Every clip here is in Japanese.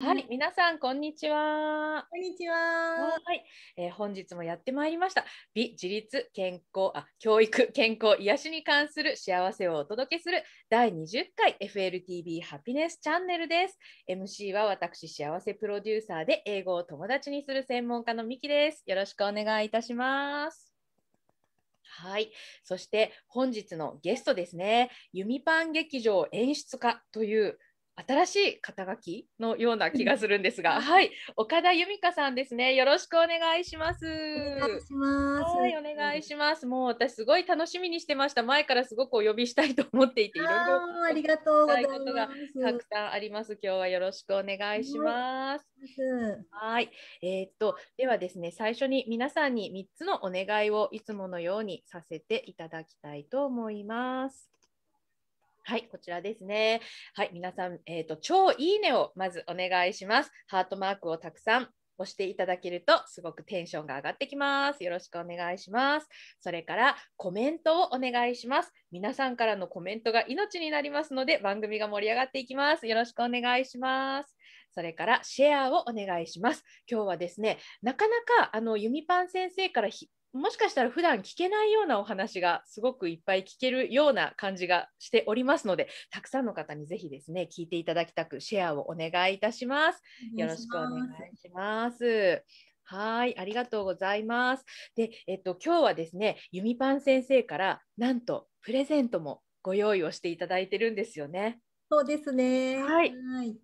はい、皆さんこんにちは。こんにちは。はい、えー、本日もやってまいりました。美自立健康あ教育健康癒しに関する幸せをお届けする第20回 FLTV ハピネスチャンネルです。MC は私幸せプロデューサーで英語を友達にする専門家のミキです。よろしくお願いいたします。はい、そして本日のゲストですね、ゆみパン劇場演出家という新しい肩書きのような気がするんですが、はい、岡田由美香さんですね。よろしくお願いします。お願いします。はい、お願いします。もう私すごい楽しみにしてました。前からすごくお呼びしたいと思っていて、いろいろありがとうございます。ことがたくさんあります。今日はよろしくお願いします。はい、えー、っとではですね、最初に皆さんに3つのお願いをいつものようにさせていただきたいと思います。はい、こちらですね。はい、皆さん、えっ、ー、と、超いいねをまずお願いします。ハートマークをたくさん押していただけるとすごくテンションが上がってきます。よろしくお願いします。それからコメントをお願いします。皆さんからのコメントが命になりますので番組が盛り上がっていきます。よろしくお願いします。それからシェアをお願いします。今日はですね、なかなかあのユミパン先生からもしかしたら普段聞けないようなお話がすごくいっぱい聞けるような感じがしておりますので、たくさんの方にぜひですね、聞いていただきたくシェアをお願いいたします。よろしくお願いします。はい、ありがとうございます。で、えっと今日はですね、ゆみパン先生からなんとプレゼントもご用意をしていただいてるんですよね。そうですね。はい。はい、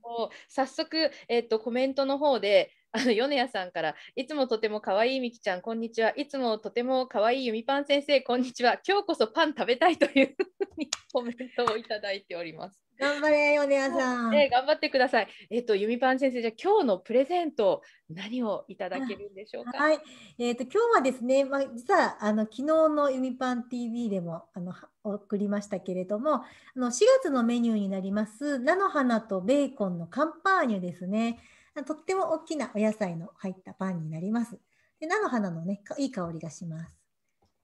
早速えっとコメントの方であの米谷さんからいつもとても可愛いみきちゃんこんにちはいつもとても可愛いゆみパン先生こんにちは今日こそパン食べたいという コメントをいただいております頑張れ米谷さん、え頑張ってくださいえっ、とゆみパン先生じゃ今日のプレゼント何をいただけるんでしょうかはいえっ、ー、と今日はですねまあ実はあの昨日のゆみパン TV でもあの送りましたけれどもあの4月のメニューになります菜の花とベーコンのカンパーニュですねとっても大きなお野菜の入ったパンになります。で菜の花のねいい香りがします。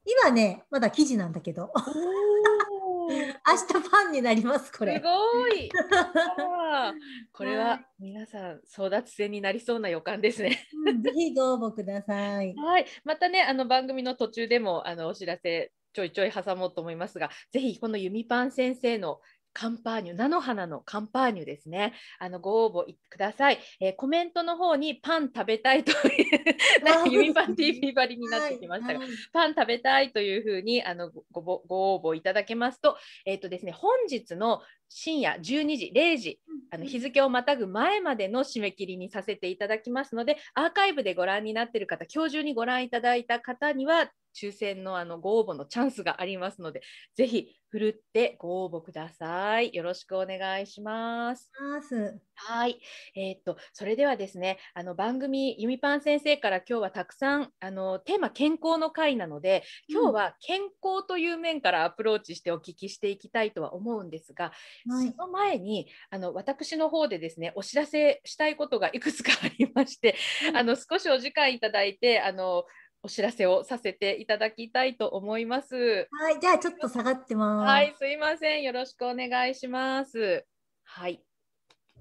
今ねまだ生地なんだけど 明日パンになりますこれ。すごい。これは皆さん争奪戦になりそうな予感ですね。ぜひご応募ください。はい。またねあの番組の途中でもあのお知らせちょいちょい挟もうと思いますが、ぜひこのゆみぱん先生のカンパーニュ、菜の花のカンパーニュですね。あのご応募ください、えー、コメントの方にパン食べたいという、なんか指パン TV ばりになってきましたが、はいはい、パン食べたいというふうにあのごごご応募いただけますと、えっ、ー、とですね、本日の深夜12時、0時、あの日付をまたぐ前までの締め切りにさせていただきますので、アーカイブでご覧になっている方、今日中にご覧いただいた方には、抽選のあのご応募のチャンスがありますので、ぜひふるってご応募ください。よろしくお願いします。はい、えー、っとそれではですね、あの番組ゆみぱん先生から今日はたくさんあのテーマ健康の会なので、今日は健康という面からアプローチしてお聞きしていきたいとは思うんですが、はい、その前にあの私の方でですね、お知らせしたいことがいくつかありまして、うん、あの少しお時間いただいてあのお知らせをさせていただきたいと思います。はい、じゃあちょっと下がってます。はい、すいません。よろしくお願いします。はい。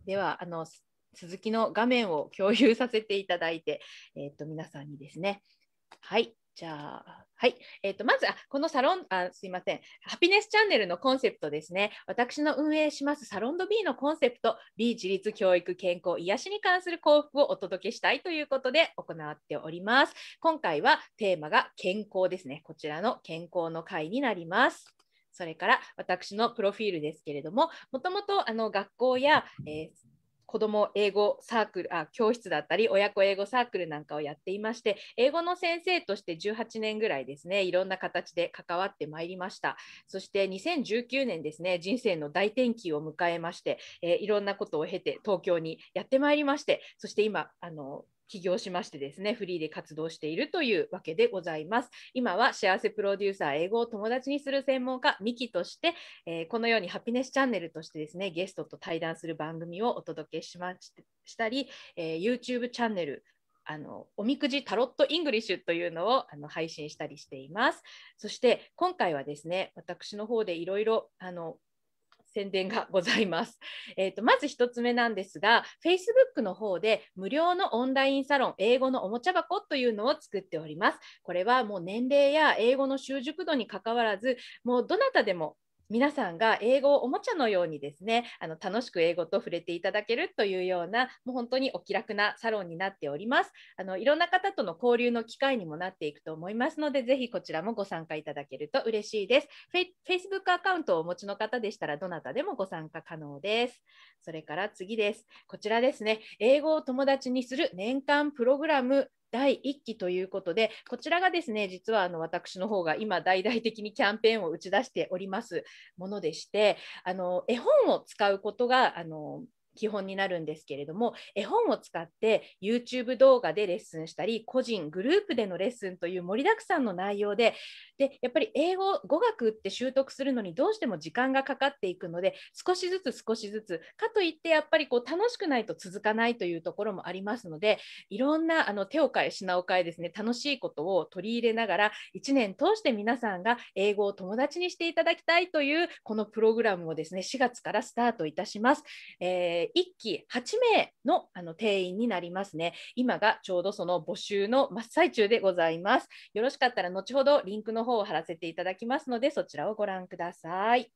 ではあの続きの画面を共有させていただいて、えっ、と皆さんにですね。はい、じゃあ、はい。えっ、ー、と、まず、あこのサロン、あすいません。ハピネスチャンネルのコンセプトですね。私の運営しますサロンド B のコンセプト、B 自立、教育、健康、癒しに関する幸福をお届けしたいということで行っております。今回はテーマが健康ですね。こちらの健康の会になります。それから私のプロフィールですけれども、もともとあの学校や、えー子ども英語サークルあ教室だったり親子英語サークルなんかをやっていまして英語の先生として18年ぐらいですねいろんな形で関わってまいりましたそして2019年ですね人生の大転機を迎えまして、えー、いろんなことを経て東京にやってまいりましてそして今あの起業しましてですね、フリーで活動しているというわけでございます。今は幸せプロデューサー、英語を友達にする専門家、ミキとして、えー、このようにハピネスチャンネルとしてですね、ゲストと対談する番組をお届けしましたり、えー、YouTube チャンネル、あのおみくじタロットイングリッシュというのをあの配信したりしています。そして今回はですね、私の方でいろいろあの宣伝がございます。えーと、まず1つ目なんですが、Facebook の方で無料のオンラインサロン、英語のおもちゃ箱というのを作っております。これはもう年齢や英語の習熟度にかかわらず、もうどなたでも皆さんが英語をおもちゃのようにですねあの楽しく英語と触れていただけるというようなもう本当にお気楽なサロンになっておりますあのいろんな方との交流の機会にもなっていくと思いますのでぜひこちらもご参加いただけると嬉しいですフェイスブックアカウントをお持ちの方でしたらどなたでもご参加可能ですそれから次ですこちらですね英語を友達にする年間プログラム第1期ということで、こちらがですね、実はあの私の方が今、大々的にキャンペーンを打ち出しておりますものでして、あの絵本を使うことがあの基本になるんですけれども絵本を使って YouTube 動画でレッスンしたり個人グループでのレッスンという盛りだくさんの内容ででやっぱり英語語学って習得するのにどうしても時間がかかっていくので少しずつ少しずつかといってやっぱりこう楽しくないと続かないというところもありますのでいろんなあの手を変え品を変えですね楽しいことを取り入れながら1年通して皆さんが英語を友達にしていただきたいというこのプログラムをですね4月からスタートいたします。えーえ1期8名のあの定員になりますね。今がちょうどその募集の真っ最中でございます。よろしかったら後ほどリンクの方を貼らせていただきますので、そちらをご覧ください。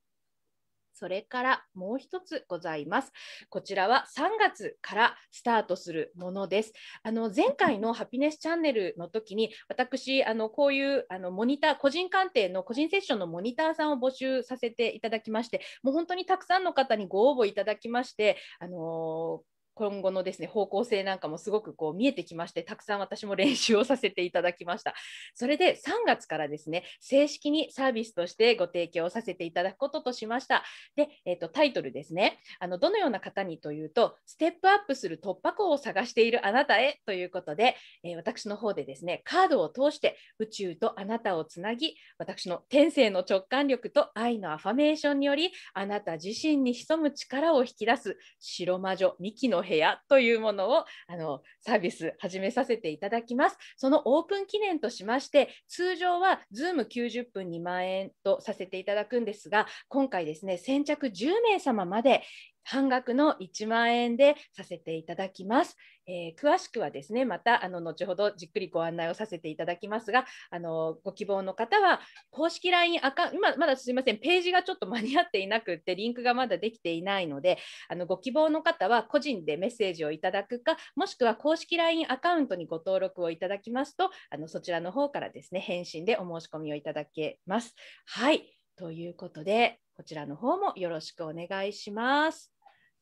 それからもう一つございます。こちらは3月からスタートするものです。あの前回のハピネスチャンネルの時に私あのこういうあのモニター個人鑑定の個人セッションのモニターさんを募集させていただきまして、もう本当にたくさんの方にご応募いただきまして、あの今後のですね方向性なんかもすごくこう見えてきましてたくさん私も練習をさせていただきましたそれで3月からですね正式にサービスとしてご提供させていただくこととしましたで、えーと、タイトルですねあのどのような方にというとステップアップする突破口を探しているあなたへということで、えー、私の方でですねカードを通して宇宙とあなたをつなぎ私の天性の直感力と愛のアファメーションによりあなた自身に潜む力を引き出す白魔女ミキの部屋というものをあのサービス始めさせていただきます。そのオープン記念としまして、通常は Zoom90 分2万円とさせていただくんですが、今回ですね、先着10名様まで半額の1万円でさせていただきます。えー、詳しくはですねまたあの後ほどじっくりご案内をさせていただきますがあのご希望の方は公式 LINE アカ今まだすいませんページがちょっと間に合っていなくってリンクがまだできていないのであのご希望の方は個人でメッセージをいただくかもしくは公式 LINE アカウントにご登録をいただきますとあのそちらの方からですね返信でお申し込みをいただけます。はいということでこちらの方もよろしくお願いします。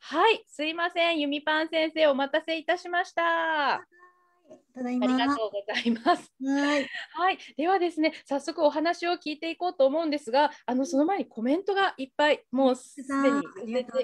はい、すいません、ゆみぱん先生、お待たせいたしました。ただいま。ありがとうございます。はいはい、ではですね、早速お話を聞いていこうと思うんですが、あのその前にコメントがいっぱいもうすでに寄ていただ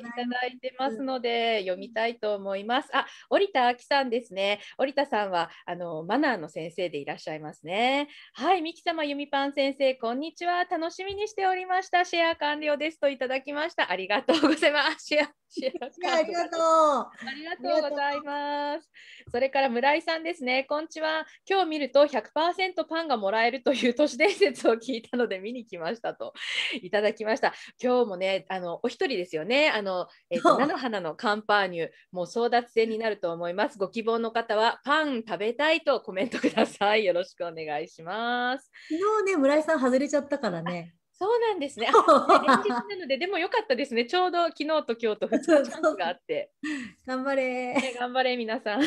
いてますので読みたいと思います。あ、折田明さんですね。折田さんはあのマナーの先生でいらっしゃいますね。はい、三木様ゆみぱん先生こんにちは。楽しみにしておりました。シェア完了ですといただきました。ありがとうございます。シェア、シェア。ありがとう。ありがとうございます。それから村井さんです。ですね。こんにちは。今日見ると100%パンがもらえるという都市伝説を聞いたので見に来ましたといただきました。今日もね、あのお一人ですよね。あの、えっ、ー、と、菜の花のカンパーニュ、もう争奪戦になると思います。ご希望の方はパン食べたいとコメントください。よろしくお願いします。昨日ね、村井さん外れちゃったからね。そうなんですね。連 日なので、でも良かったですね。ちょうど昨日と今日と2日チャンスがあって。頑張れ。頑張れ、皆さん。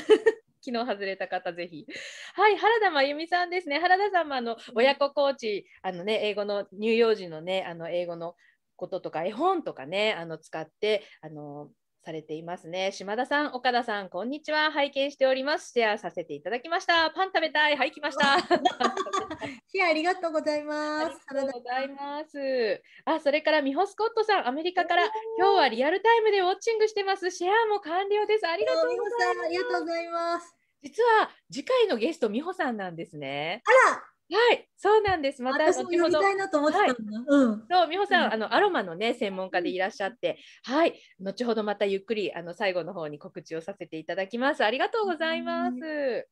昨日外れた方ぜひ。はい、原田真由美さんですね。原田さんもあの親子コーチ、あのね、英語の乳幼児のね、あの英語のこととか絵本とかね、あの使って、あのされていますね。島田さん、岡田さん、こんにちは。拝見しております。シェアさせていただきました。パン食べたい。はい、来ました。シェアありがとうございます。ありがとうございます。あ、それからミホスコットさん、アメリカから今日はリアルタイムでウォッチングしてます。シェアも完了です。ありがとうございます。実は次回のゲスト、美穂さんなんですね。あら、はい、そうなんです。また私も読たいなと思ってたんはい、うん。そう、美穂さん、うん、あのアロマのね専門家でいらっしゃって、うん、はい、後ほどまたゆっくりあの最後の方に告知をさせていただきます。ありがとうございます。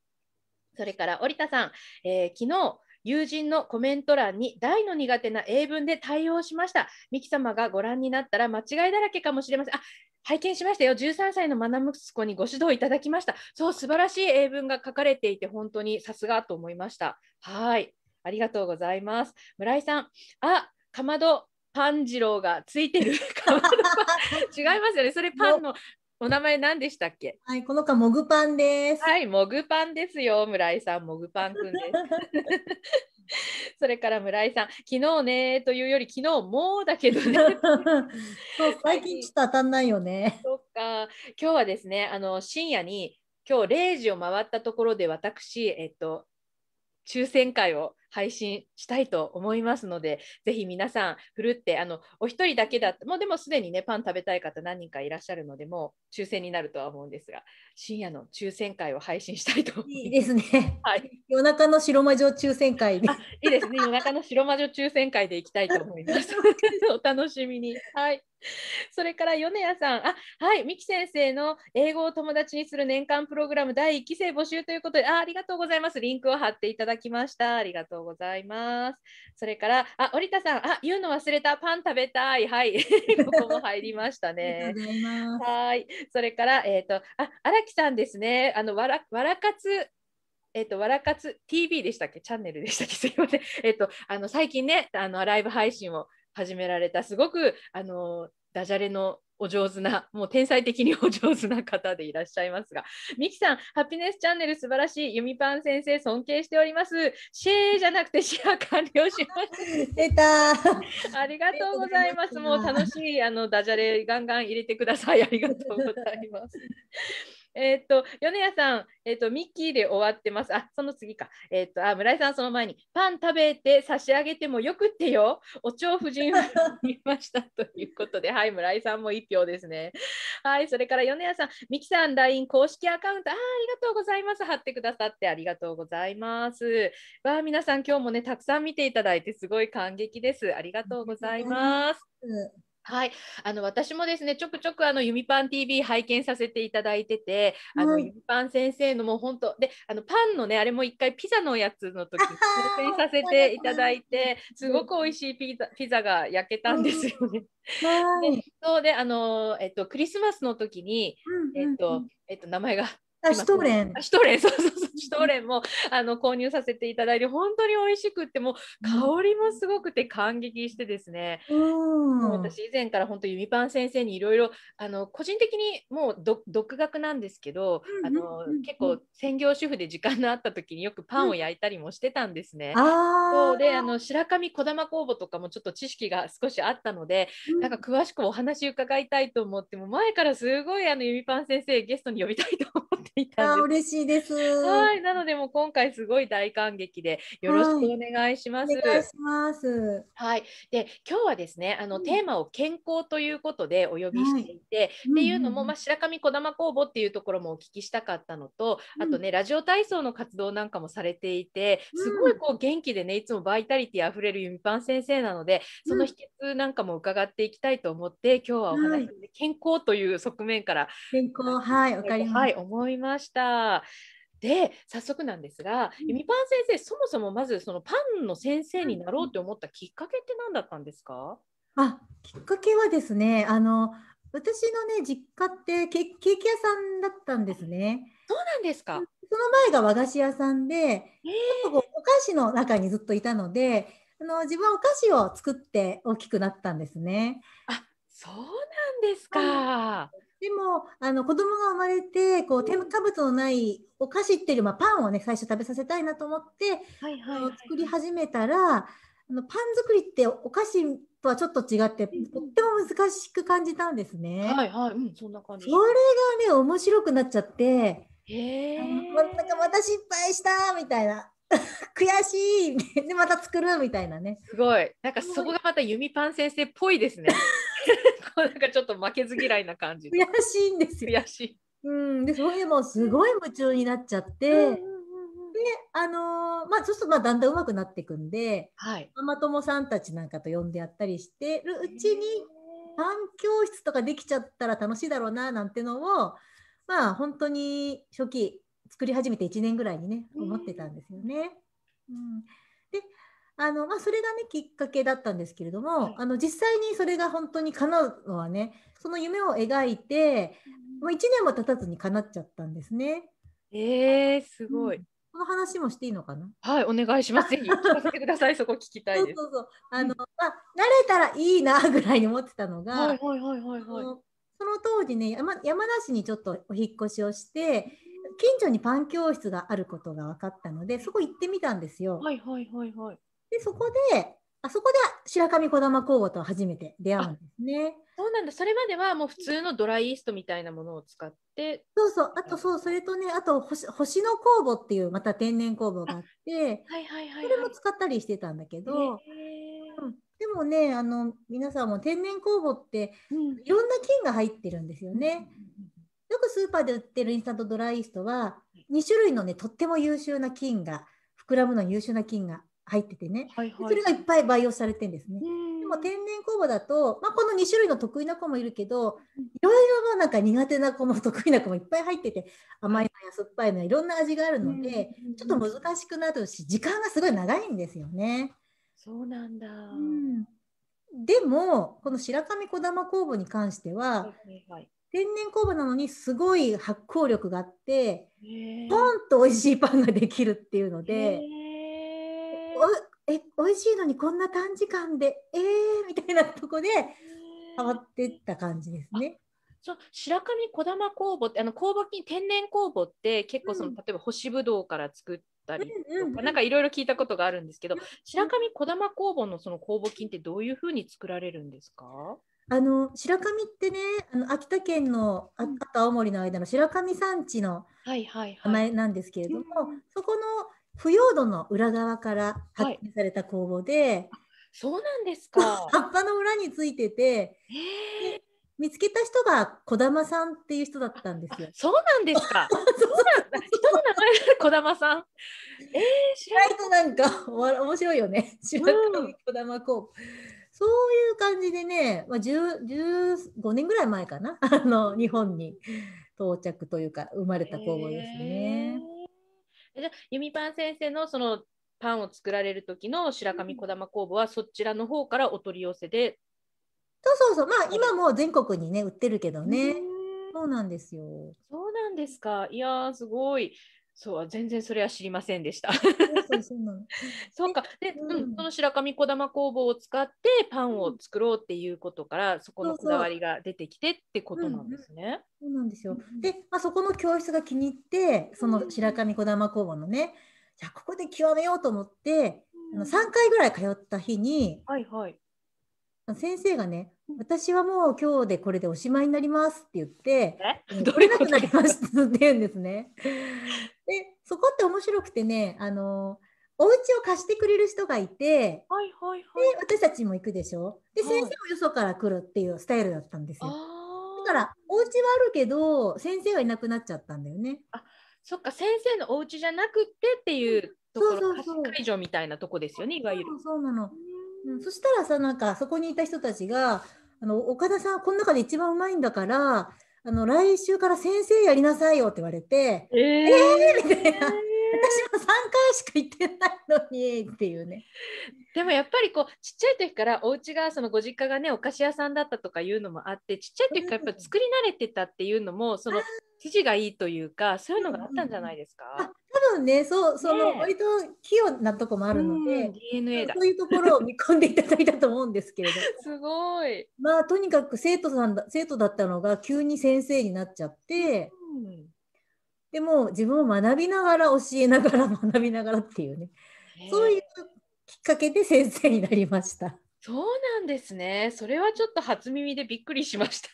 それから折田さん、えー、昨日友人のコメント欄に大の苦手な英文で対応しました。ミキ様がご覧になったら間違いだらけかもしれません。あ、拝見しましたよ13歳のマナ息子にご指導いただきましたそう素晴らしい英文が書かれていて本当にさすがと思いましたはいありがとうございます村井さんあかまどパン次郎がついてる か違いますよねそれパンのお名前何でしたっけ？はい、この子、モグパンです。はい、モグパンですよ、村井さん、モグパンくんです。それから村井さん、昨日ねというより、昨日もうだけどね。そう最近ちょっと当たんないよね。そっか、今日はですね、あの深夜に今日0時を回ったところで私、えっと、抽選会を配信したいと思いますので、ぜひ皆さん、ふるってあのお一人だけだもうでもすでにねパン食べたい方何人かいらっしゃるので、もう抽選になるとは思うんですが、深夜の抽選会を配信したいといいですね。はい。夜中の白魔女抽選会で。いいですね。夜中の白魔女抽選会でいきたいと思います。お 楽しみに。はい。それから米谷さん、あはい、三木先生の英語を友達にする年間プログラム第1期生募集ということであ、ありがとうございます。リンクを貼っていただきました。ありがとうございます。それから、あ、織田さん、あ、言うの忘れた、パン食べたい。はい、ここも入りましたね。はい、それから、えっ、ー、と、あ、荒木さんですね。あの、わら、わらかつえっ、と、わらかつ TV でしたっけチャンネルでしたっけすいません。えっ、と、あの、最近ね、あの、ライブ配信を始められたすごくあのダジャレのお上手な、もう天才的にお上手な方でいらっしゃいますが、ミキさん、ハピネスチャンネル素晴らしい、ユミパン先生尊敬しております。シェーじゃなくてシェア完了しました。出た。ありがとうございます。もう楽しいあのダジャレガンガン入れてください。ありがとうございます。えっと、米谷さん、えっと、ミッキーで終わってます。あ、その次か。えっと、あ、村井さん、その前に、パン食べて差し上げてもよくってよ。お蝶夫人は見ました。ということで、はい、村井さんも1票ですね。はい、それから米谷さん、ミキさん、LINE 公式アカウント、あありがとうございます。貼ってくださってありがとうございます。わあ、皆さん、今日もね、たくさん見ていただいて、すごい感激です。ありがとうございます。うんはい、あの私もですねちょくちょくあのみパン TV 拝見させていただいてて、あの、はい、弓パン先生のもう本当であのパンのねあれも一回ピザのやつの時挑戦させていただいて、すごく美味しいピザピザが焼けたんですよね。はい、でそうであのえっとクリスマスの時に、えっとえっと名前があシュトーレン。シュトーレン、そうそうそう、シュトレンもあの購入させていただいて、本当に美味しくて、もう香りもすごくて感激してですね、うん、もう私、以前から本当、ゆみぱん先生にいろいろ、個人的にもう独学なんですけど、あの結構、専業主婦で時間のあった時によくパンを焼いたりもしてたんですね。うん、そうであの、白神だ玉工房とかもちょっと知識が少しあったので、うん、なんか詳しくお話伺いたいと思って、も前からすごいあのゆみぱん先生、ゲストに呼びたいと思って。ていたんです。あ嬉しいです。はい、なのでも今回すごい大感激でよろしくお願いします。はい、お願いします。はい。で今日はですね、あの、うん、テーマを健康ということでお呼びしていて、はい、っていうのも、まあ、白神小玉工房っていうところもお聞きしたかったのと、あとね、うん、ラジオ体操の活動なんかもされていて、すごいこう元気でね、いつもバイタリティ溢れるゆみぱ先生なので、その秘訣なんかも伺っていきたいと思って、今日はお話し、はい、健康という側面から健康はいわかります、はい、思いました。で早速なんですが、うゆみぱん先生そもそもまずそのパンの先生になろうと思ったきっかけって何だったんですかあきっかけはですねあの私のね実家ってケーキ屋さんだったんですね。そうなんですかその前が和菓子屋さんで、えー、お菓子の中にずっといたのであの自分はお菓子を作って大きくなったんですね。あそうなんですか。でもあの子供が生まれてこう添加物のないお菓子っていう、まあ、パンをね最初食べさせたいなと思って、はいはい、はい、作り始めたらあのパン作りってお菓子とはちょっと違って、とっても難しく感じたんですね。はいはい、うん、そんな感じ。それがね面白くなっちゃって、へまなんかまた失敗したみたいな。悔しいでまた作るみたいなねすごいなんかそこがまた弓パン先生っぽいですね なんかちょっと負けず嫌いな感じ。悔しいんですよ。悔しい。うん、でそれでもすごい夢中になっちゃって、であのー、まあそうするとまあだんだん上手くなっていくんで、はい、ママ友さんたちなんかと呼んでやったりしてるうちにパン教室とかできちゃったら楽しいだろうななんてのをまあ本当に初期作り始めて1年ぐらいにね思ってたんですよね。うんあのまあ、それがねきっかけだったんですけれども、はい、あの実際にそれが本当に叶うのはねその夢を描いて、もう1年も経たずに叶っちゃったんですね。えー、すごい、うん、この話もしていいのかなはいお願いしますぜひ聞かせてくださいそこ聞きたいです。そうそうあの、まあ、慣れたらいいなぐらいに思ってたのが、はいはいはいはい、はい、その当時ね山山梨にちょっとお引越しをして近所にパン教室があることが分かったのでそこ行ってみたんですよ。はいはいはいはいで、そこで、あそこで白神児玉酵母と初めて出会うんですね。そうなんだ。それまではもう普通のドライイーストみたいなものを使って。そうそう。あとそう、それとね、あと星星の酵母っていうまた天然酵母があって、はい、はいはいはいそれも使ったりしてたんだけど、うん、でもね、あの皆さんも天然酵母っていろんな菌が入ってるんですよね。うん、よくスーパーで売ってるインスタントドライイーストは2種類のね、とっても優秀な菌が、膨らむの優秀な菌が入っててね、はいはい、それがいっぱい培養されてんですね。でも天然酵母だと、まあ、この2種類の得意な子もいるけどいろいろなんか苦手な子も得意な子もいっぱい入ってて甘いのや酸っぱいのいろんな味があるのでちょっと難しくなるし時間がすごい長いんですよね。そうなんだ、うん、でもこの白神小玉酵母に関しては、はいはい、天然酵母なのにすごい発酵力があってポンと美味しいパンができるっていうので。え美味しいのにこんな短時間でえー、みたいなとこで変わってった感じですね。そう白神児玉工房ってあの工房金天然工房って結構その、うん、例えば干しぶどうから作ったりとか、うんうんうん、なんかいろいろ聞いたことがあるんですけど、うん、白神児玉工房のその工房金ってどういうふうに作られるんですかあの白神ってねあの秋田県のあと青森の間の白神山地の名前なんですけれども、はいはいはい、そこの腐葉土の裏側から発見された工房で、はい、そうなんですか 葉っぱの裏についてて、見つけた人が児玉さんっていう人だったんですよ。そうなんですか。そうなんだ。人の名前児玉さん。ええー、知らないとなんかおわ面白いよね。白神小玉こう。そういう感じでね、まあ、15年ぐらい前かな、あの日本に到着というか、生まれた工房ですね。えーじゃ弓パン先生のそのパンを作られる時の白神小玉工房はそちらの方からお取り寄せで。そうそうそうまあ今も全国にね売ってるけどね。そうなんですよ。そうなんですか。いやすごい。そう全然それは知りませんでした。そう かで、うん、その白神小玉工房を使ってパンを作ろうっていうことから、うん、そこのこだわりが出てきてってことなんですね。そうなんですよ。で、まあ、そこの教室が気に入ってその白神小玉工房のね、じゃあここで極めようと思って、あの3回ぐらい通った日に、はいはい、先生がね私はもう今日でこれでおしまいになりますって言って、れなくなりましたって言うんですね。で、そこって面白くてね、あの、お家を貸してくれる人がいて、はいはいはい、で私たちも行くでしょで、先生もよそから来るっていうスタイルだったんですよ。だからお家はあるけど先生はいなくなっちゃったんだよね。あそっか先生のお家じゃなくてっていうとこそうそうそう会場みたいなとこですよねいわゆる。そうなのうん、そしたらさなんかそこにいた人たちがあの岡田さんこの中で一番うまいんだからあの来週から先生やりなさいよって言われて、えー、えー、みたいな。私も3回しか行ってないのにっていうね。でもやっぱりこうちっちゃい時からお家がそのご実家がねお菓子屋さんだったとかいうのもあってちっちゃい時からやっぱ作り慣れてたっていうのもその地がいいというかそういうのがあったんじゃないですか、うんうん、ろんねそうその、割と器用なとこもあるので、DNA だそういうところを見込んでいただいたと思うんですけれど すごいまあとにかく生徒さんだ生徒だったのが急に先生になっちゃって、うん、でも自分を学びながら教えながら学びながらっていうねそういうきっかけで先生になりました。そうなんですね。それはちょっと初耳でびっくりしました。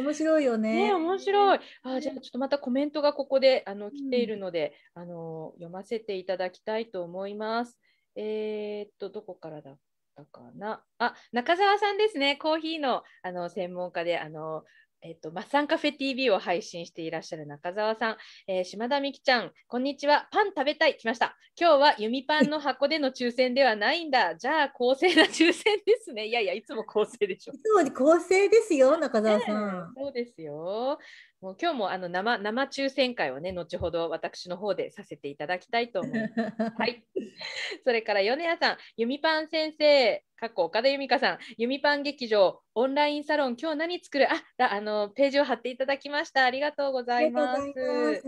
面白いよね。ね面白い。あ、じゃあちょっとまたコメントがここであの来ているので、うん、あの読ませていただきたいと思います。えー、っとどこからだったかな。あ、中澤さんですね。コーヒーのあの専門家であの。えっと、マッサンカフェ TV を配信していらっしゃる中澤さん、えー、島田美希ちゃん、こんにちは。パン食べたい。来ました。今日は弓パンの箱での抽選ではないんだ。じゃあ、公正な抽選ですね。いやいや、いつも公正でしょ。いつも公正ですよ、中澤さん。そうですよ。もう今日もあの生生抽選会をね、後ほど私の方でさせていただきたいと思います。はい。それから米谷さん、弓パン先生、かっこ岡田由美香さん、由美パン劇場オンラインサロン、今日何作るあだあのページを貼っていただきました。ありがとうございます。ます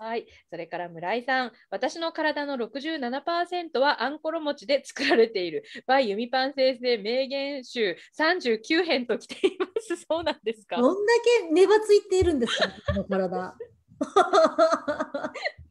はい、それから村井さん、私の体の67%はあんころ餅で作られている。バイ由美パン先生名言集39編と来ています。そうなんですか。どんだけ粘ついているんですか、体。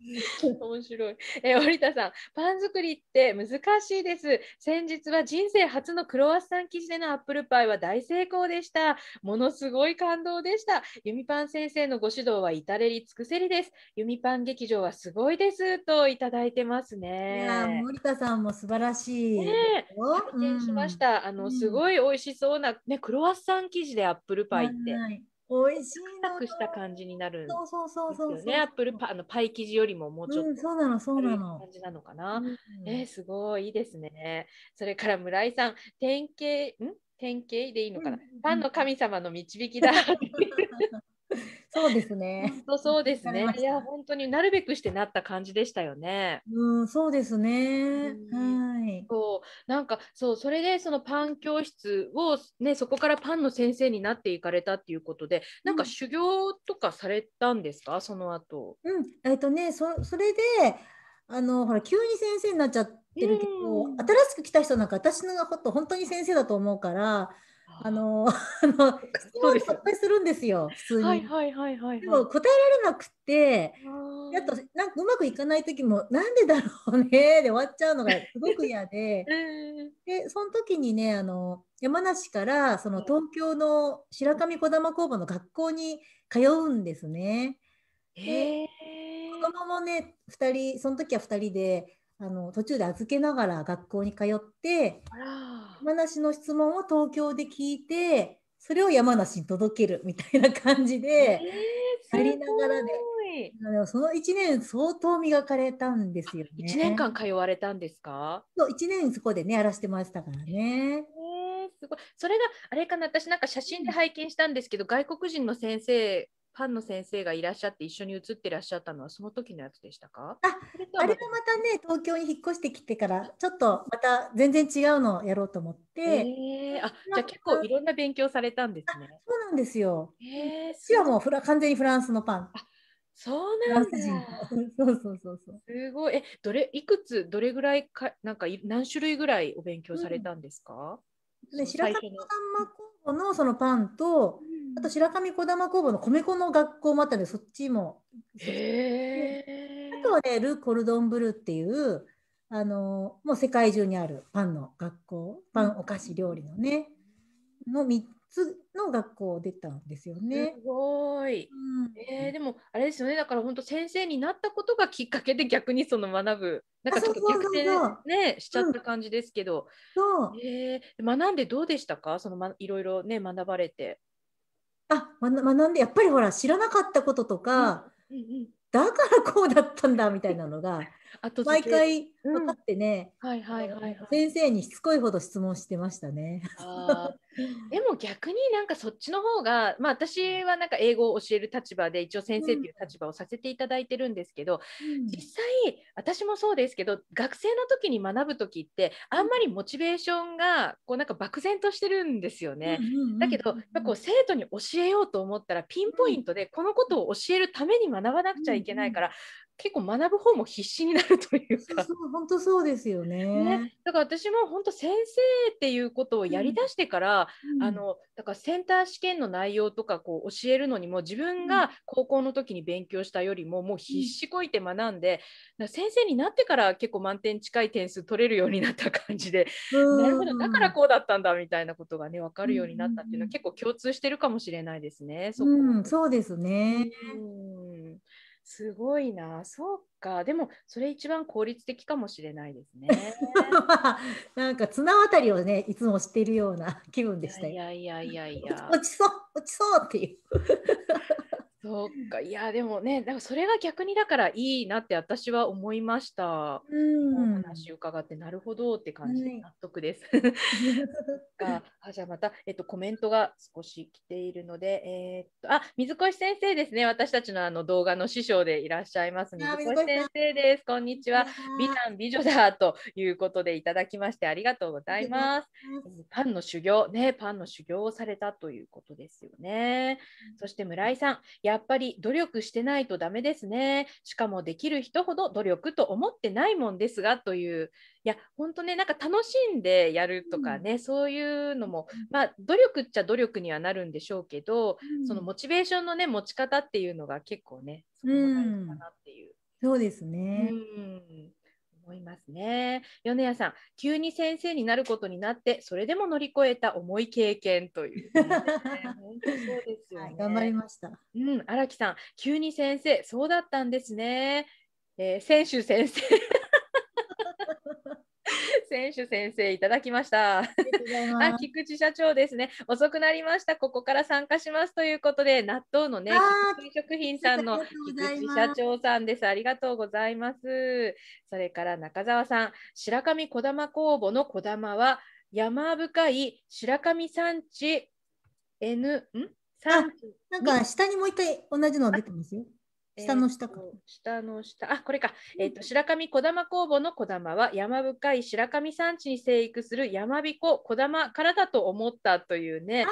面白い。えー、織田さん、パン作りって難しいです。先日は人生初のクロワッサン生地でのアップルパイは大成功でした。ものすごい感動でした。ゆみぱん先生のご指導は至れり尽くせりです。ゆみぱん劇場はすごいですといただいてますね。いや、森田さんも素晴らしい。ね、発展しました。うん、あの、すごい美味しそうなねクロワッサン生地でアップルパイって。はい美味しいな。した感じになる、ね、そうそうそうそうね。アップルパあのパイ生地よりももうちょっと、うん、そうなのそうなの感じなのかな。うん、えー、すごいいいですね。それから村井さん典型ん典型でいいのかな、うん、パンの神様の導きだ。そうですね。本当そうですね。いや本当になるべくしてなった感じでしたよね。うん、そうですね。はい。そうなんかそうそれでそのパン教室をねそこからパンの先生になっていかれたっていうことで、なんか修行とかされたんですか、うん、その後？うん、えっ、ー、とねそそれであのほら急に先生になっちゃってるけど、新しく来た人なんか私のこと本当に先生だと思うから。あの質問いっぱいするんですよ普通に。はいはいはいはい、でも答えられなくてあとなんかうまくいかない時も「なんでだろうね」で終わっちゃうのがすごく嫌で でその時にねあの山梨からその東京の白神児玉工房の学校に通うんですね。え。子供もね二人その時は二人であの途中で預けながら学校に通って山梨の質問を東京で聞いてそれを山梨に届けるみたいな感じでやりながらで、えー、その1年相当磨かれたんですよね。1年間通われたんですかそう1年そこでねやらしてましたからね。えー、すごいそれがあれかな私なんか写真で拝見したんですけど、うん、外国人の先生パンの先生がいらっしゃって一緒に写ってらっしゃったのはその時のやつでしたかああれもまたね東京に引っ越してきてからちょっとまた全然違うのをやろうと思って、えー、あじゃあ結構いろんな勉強されたんですねそうなんですよ、えー、私はもうフラ完全にフランスのパンそうなんだ。そうそうそうそう。すごい。え、どれいくつどれぐらいかなんか何種類ぐらいお勉強されたんですか？うん、で白樺さんまのそのパンと、あと白神小玉工房の米粉の学校もあったんでそっちも。へあとはねル・コルドンブルーっていうあのもう世界中にあるパンの学校パンお菓子料理のねの3つの学校出たんですよね。すごい、うん、えー、でもあれですよねだから本当先生になったことがきっかけで逆にその学ぶなんか逆転ねしちゃった感じですけど、うん、そうえー、学んでどうでしたかその、ま、いろいろね学ばれて。あ学んでやっぱりほら知らなかったこととか、だからこうだったんだみたいなのが毎回分かってね、うんはいはいはいはい、先生にしつこいほど質問してましたね。でも逆になんかそっちの方が、まあ、私はなんか英語を教える立場で一応先生っていう立場をさせていただいてるんですけど、うん、実際私もそうですけど学生の時に学ぶ時ってあんまりモチベーションがこうなんか漠然としてるんですよね。だけどやっぱだけどこう生徒に教えようと思ったらピンポイントでこのことを教えるために学ばなくちゃいけないから、結構学ぶ方も必死になるというか本当そうですよね、ね、だから私も本当先生っていうことをやりだしてから、うん、あのだからセンター試験の内容とかこう教えるのにも自分が高校の時に勉強したよりももう必死こいて学んで、うん、先生になってから結構満点近い点数取れるようになった感じで、うん、なるほどだからこうだったんだみたいなことがね分かるようになったっていうのは結構共通してるかもしれないですね。そうん、そうですね、うんすごいな、そうか、でもそれ一番効率的かもしれないですね。なんか綱渡りをね、いつもしているような気分でしたよ。いやいやいやいや。落ちそう、落ちそうっていう。そうかいやでもねだかそれが逆にだからいいなって私は思いました。うん、お話伺ってなるほどって感じで納得です。う あじゃあまた、えっと、コメントが少し来ているので、えー、っとあ水越先生ですね私たちのあの動画の師匠でいらっしゃいます水越先生です。こんにちは美男美女だということでいただきましてありがとうございます。パンの修行ねパンの修行をされたということですよね。そして村井さんやっぱり努力してないとダメですね。しかもできる人ほど努力と思ってないもんですがという、いや、本当ね、なんか楽しんでやるとかね、うん、そういうのも、まあ、努力っちゃ努力にはなるんでしょうけど、うん、そのモチベーションのね、持ち方っていうのが結構ね、そこかなっていう。うん、そうですね。うん思いますね。米谷さん、急に先生になることになって、それでも乗り越えた重い経験という、本当そうですよね、はい、頑張りました。うん、荒木さん、急に先生、そうだったんですね。えー、選手先生選手先生いただきました。あ菊池社長ですね。遅くなりました。ここから参加しますということで、納豆のね、食品さんの菊池社長さんです。ありがとうございます。それから中澤さん、白神小玉工房の小玉は山深い白神山地 N ん？なんか下にもう一回同じの出てますよ。下の下か、え下の下あこれか、えーと、と白神小玉工房の小玉は山深い白神山地に生育する山彦小玉からだと思ったというね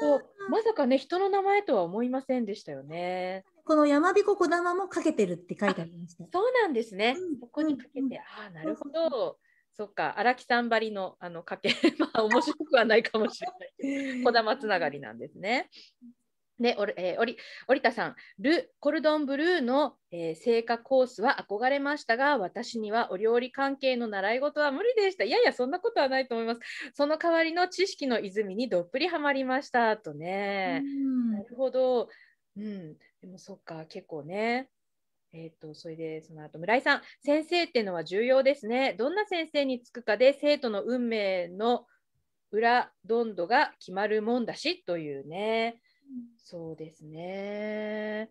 そうまさかね人の名前とは思いませんでしたよね。この山彦小玉もかけてるって書いてありました。そうなんですね。うん、ここにかけて、うん、ああなるほど。そっか荒木さんばりのあのかけ まあ面白くはないかもしれない。小玉つながりなんですね。で、おえー、おり織田さん、ル・コルドンブルーの、えー、成果コースは憧れましたが、私にはお料理関係の習い事は無理でした。いやいや、そんなことはないと思います。その代わりの知識の泉にどっぷりはまりました。とね。なるほど。うん、でもそっか、結構ね。えーと、とそれでその後村井さん、先生っていうのは重要ですね。どんな先生につくかで生徒の運命の裏どんどが決まるもんだしというね。そうですね。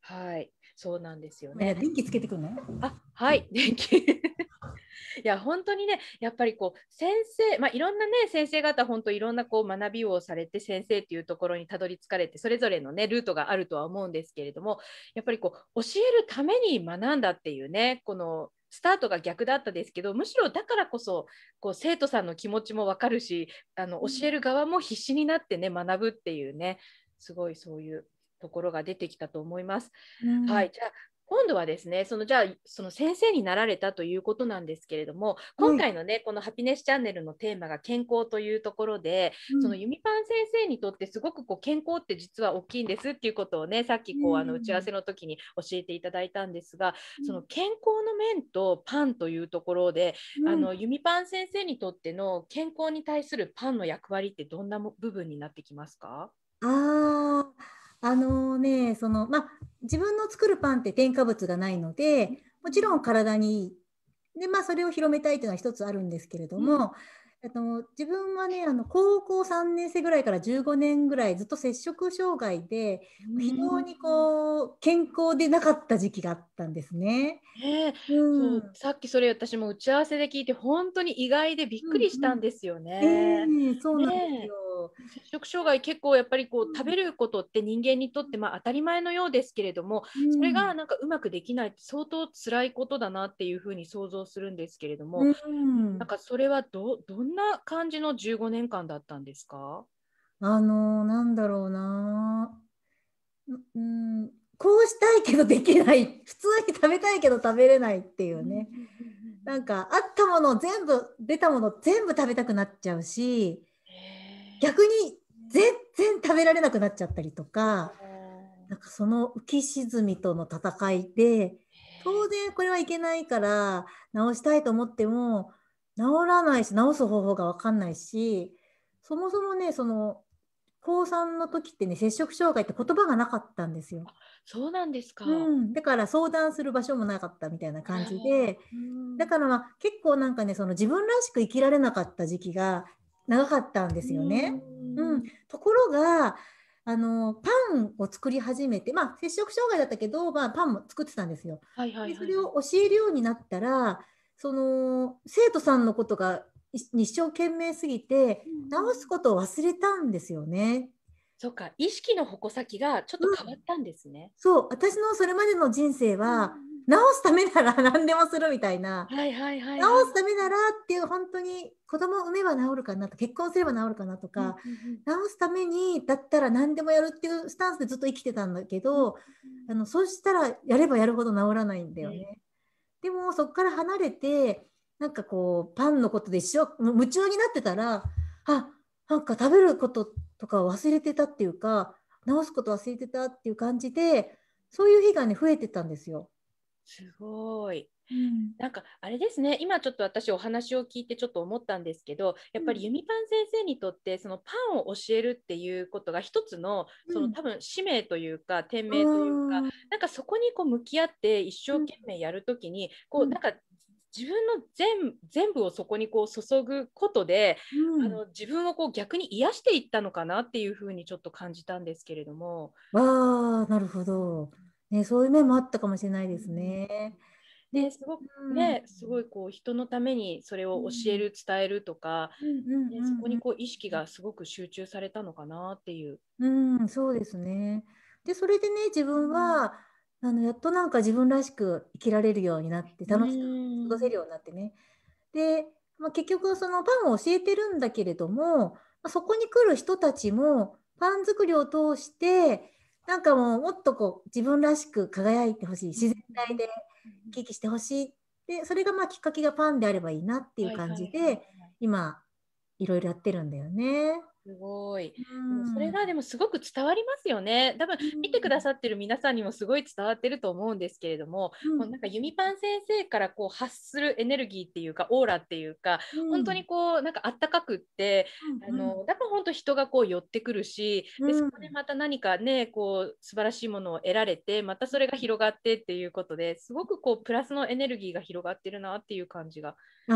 はい、そうなんですよね。電気つけてくるの？あ、はい、電気。いや本当にねやっぱりこう先生、まあ、いろんなね先生方本当いろんなこう学びをされて先生っていうところにたどり着かれてそれぞれのねルートがあるとは思うんですけれどもやっぱりこう教えるために学んだっていうねこのスタートが逆だったですけどむしろだからこそこう生徒さんの気持ちも分かるしあの教える側も必死になってね学ぶっていうねすごいそういうところが出てきたと思います。うん、はい、じゃあ今度はですねそのじゃあその先生になられたということなんですけれども今回のね、うん、この「ハピネスチャンネル」のテーマが健康というところで、うん、そのゆみぱん先生にとってすごくこう健康って実は大きいんですっていうことをねさっきこう、あの打ち合わせの時に教えていただいたんですが、うん、その健康の面とパンというところで、あのゆみぱん先生にとっての健康に対するパンの役割ってどんな部分になってきますかあーあのね、その、まあ、自分の作るパンって添加物がないので、もちろん体にいい。で、まあ、それを広めたいというのは一つあるんですけれども、うん、と自分はね、あの、高校3年生ぐらいから15年ぐらいずっと摂食障害で、非常にこう、健康でなかった時期があったんですね。えー、うん、さっきそれ私も打ち合わせで聞いて、本当に意外でびっくりしたんですよね。うんうんえー、そうなんですよ。ね摂食障害結構やっぱりこう食べることって人間にとってまあ当たり前のようですけれども、うん、それがなんかうまくできないって相当辛いことだなっていうふうに想像するんですけれども、うん、なんかそれはどどんな感じの15年間だったんですかあのなんだろうなうん、こうしたいけどできない 普通に食べたいけど食べれないっていうね、なんかあったもの全部出たもの全部食べたくなっちゃうし逆に全然食べられなくなっちゃったりとか、なんかその浮き沈みとの戦いで、当然これはいけないから、直したいと思っても、治らないし、治す方法がわかんないし、そもそもね、その、高3の時ってね、摂食障害って言葉がなかったんですよ。そうなんですか、うん、だから相談する場所もなかったみたいな感じで、だから、まあ、結構なんかねその自分らしく生きられなかった時期が長かったんですよね。うん、うん、ところがあのパンを作り始めて、まあ、摂食障害だったけど、まあ、パンも作ってたんですよ。はいはいはい、でそれを教えるようになったらその生徒さんのことが一生懸命すぎて、直すことを忘れたんですよね。そうか意識の矛先がちょっと変わったんですね。うん、そう私のそれまでの人生は、う直すためなら 何でもするみたいな、はいはいはいはい、直すためならっていう本当に子供を産めば治るかなと結婚すれば治るかなとか、うんうん、すためにだったら何でもやるっていうスタンスでずっと生きてたんだけど、うんうん、あのそうしたらやればやるほど治らないんだよね。でもそこから離れてなんかこうパンのことで一生夢中になってたらあなんか食べることとか忘れてたっていうか治すこと忘れてたっていう感じでそういう日がね増えてたんですよ。すごい。なんかあれですね今ちょっと私お話を聞いてちょっと思ったんですけどやっぱりゆみパン先生にとってそのパンを教えるっていうことが一つのその多分使命というか天命というか、なんかそこにこう向き合って一生懸命やるときにこうなんか自分の全全部をそこにこう注ぐことで、あの自分をこう逆に癒していったのかなっていうふうにちょっと感じたんですけれども。あなるほど、ね、そういう面もあったかもしれないですね。ですごくね、うん、すごいこう人のためにそれを教える、伝えるとか、うんそこにこう意識がすごく集中されたのかなっていう。うん、そうですね。でそれでね自分はあのやっとなんか自分らしく生きられるようになって楽しく過ごせるようになってね。で、まあ、結局そのパンを教えてるんだけれども、まあ、そこに来る人たちもパン作りを通してなんかもうもっとこう自分らしく輝いてほしい自然体で生き生きしてほしいでそれがまあきっかけがパンであればいいなっていう感じで、今いろいろやってるんだよね。すごい、それがでもすごく伝わりますよね多分見てくださってる皆さんにもすごい伝わってると思うんですけれども、うん、もうなんかユパン先生からこう発するエネルギーっていうかオーラっていうか、うん、本当にこうなんかあったかくって、うんうん、あの多分本当人がこう寄ってくるし、でそこでまた何かねこう素晴らしいものを得られてまたそれが広がってっていうことですごくこうプラスのエネルギーが広がってるなっていう感じがす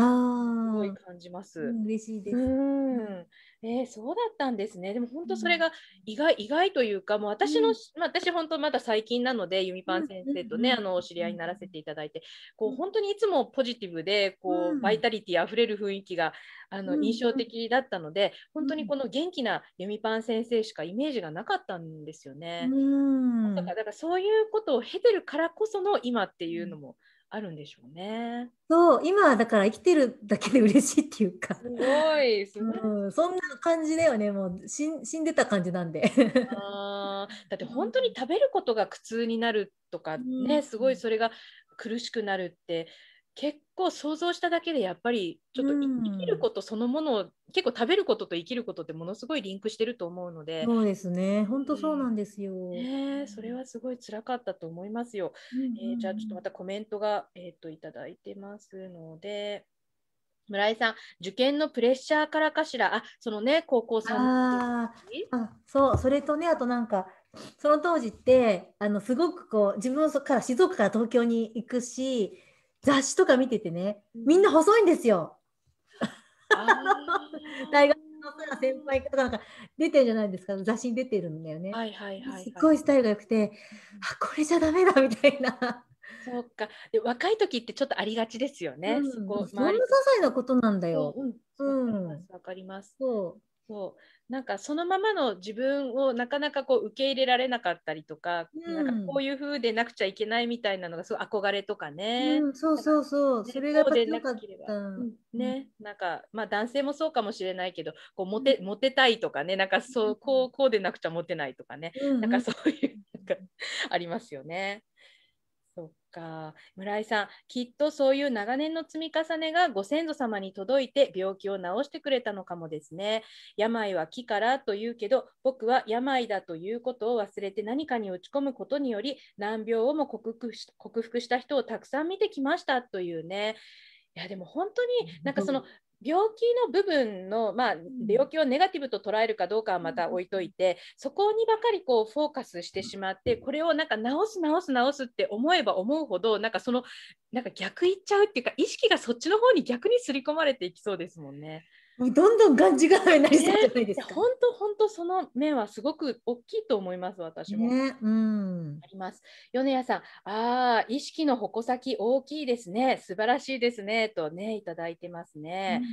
ごい感じます。嬉しいです。うえー、そうだったんですね。でも本当それが意外、うん、意外というか、もう私の、うん、まあ、私本当まだ最近なので、ユミパン先生とね、あのお知り合いにならせていただいて、こう本当にいつもポジティブで、こう、バイタリティあふれる雰囲気があの印象的だったので、本当にこの元気なユミパン先生しかイメージがなかったんですよね。うん、だからだからそういうことを経てるからこその今っていうのも。うんあるんでしょうね。そう今だから生きてるだけで嬉しいっていうかすごいすごい、うん、そんな感じだよねもう死死んでた感じなんであだって本当に食べることが苦痛になるとかね、すごいそれが苦しくなるって結構想像しただけでやっぱりちょっと生きることそのものを、うん、結構食べることと生きることってものすごいリンクしてると思うのでそうですね本当そうなんですよ、えん、それはすごい辛かったと思いますよ、うんうん、えー、じゃあちょっとまたコメントが、えーと、いただいてますので村井さん受験のプレッシャーからかしらあそのね高校3年あそうそれとねあとなんかその当時ってあのすごくこう自分から静岡から東京に行くし雑誌とか見ててね、みんな細いんですよ。大学の先輩とかなんか出てるじゃないですか雑誌に出てるんだよね。はいはいはい、はい、すごいスタイルが良くて、あこれじゃダメだみたいな。そうかで若い時ってちょっとありがちですよね。うん、そこそんな些細なことなんだよ。うん、わ、うん、かります。そうそうなんかそのままの自分をなかなかこう受け入れられなかったりとかうん、なんかこういう風でなくちゃいけないみたいなのがすごい憧れとかね、うん、そうそうそうそれがやっぱ強かった、うん、ねなんかまあ男性もそうかもしれないけどこうモテモテたいとかねなんかそうこうこうでなくちゃモテないとかね、なんかそういうなんかありますよね。か村井さんきっとそういう長年の積み重ねがご先祖様に届いて病気を治してくれたのかもですね病は木からというけど僕は病だということを忘れて何かに打ち込むことにより難病をも克服した人をたくさん見てきましたというねいやでも本当になんかその病気の部分の、まあ、病気をネガティブと捉えるかどうかはまた置いといてそこにばかりこうフォーカスしてしまってこれをなんか直す直す直すって思えば思うほどなんかそのなんか逆いっちゃうっていうか意識がそっちの方に逆にすり込まれていきそうですもんね。どんどんがんじがらになりそうじゃないですか。本当本当その面はすごく大きいと思います私も。ね、うん。あります。米谷さん、ああ意識の矛先大きいですね。素晴らしいですねとねいただいてますね。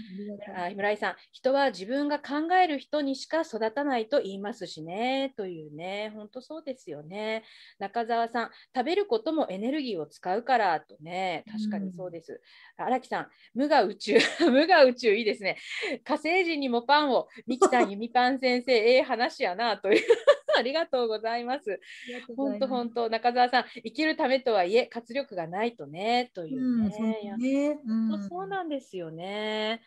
うん、村井さん、人は自分が考える人にしか育たないと言いますしねというね本当そうですよね。中澤さん、食べることもエネルギーを使うからとね確かにそうです。荒、うん、木さん、無我宇宙 無我宇宙いいですね。火星人にもパンを、ミキさん、ユミパン先生、ええ話やなという ありがとうございます。本当本当中澤さん生きるためとはいえ活力がないとねというね。そうなんですよね。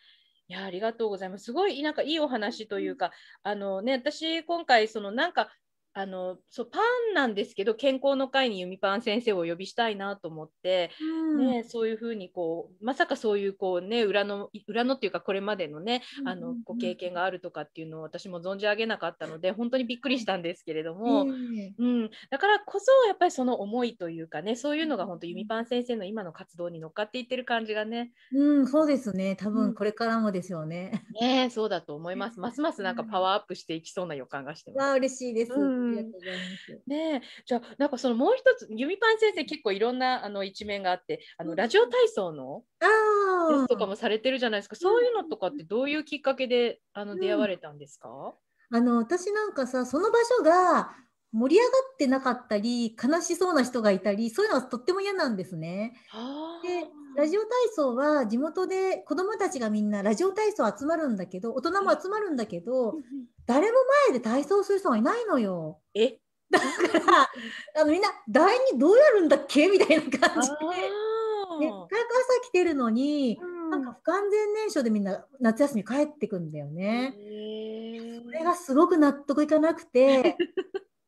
いやありがとうございます。すごいなんかいいお話というか、あのね私今回そのなんかあのそうパンなんですけど健康の会にユミパン先生をお呼びしたいなと思って、うん、ね、そういうふうにこうまさかそういうこう、ね、裏の裏のっていうかこれまでのね、あのご経験があるとかっていうのを私も存じ上げなかったので本当にびっくりしたんですけれども、うん、うん、だからこそやっぱりその思いというかねそういうのが本当ユミパン先生の今の活動に乗っかっていってる感じがね。うん、そうですね多分これからもですよね。ねそうだと思います。ますますなんかパワーアップしていきそうな予感がしてます。嬉しいです、ありがとうございます。じゃあなんかそのもう一つゆみぱん先生結構いろんなあの一面があってあのラジオ体操のテストとかもされてるじゃないですか、そういうのとかってどういうきっかけであの出会われたんですか、うん、あの私なんかさその場所が盛り上がってなかったり悲しそうな人がいたりそういうのはとっても嫌なんですね。でラジオ体操は地元で子どもたちがみんなラジオ体操集まるんだけど大人も集まるんだけど誰も前で体操する人がいないのよ。えだからあのみんな第二どうやるんだっけみたいな感じで。せっかく朝来てるのに、うん、なんか不完全燃焼でみんな夏休み帰ってくんだよね。それがすごく納得いかなくて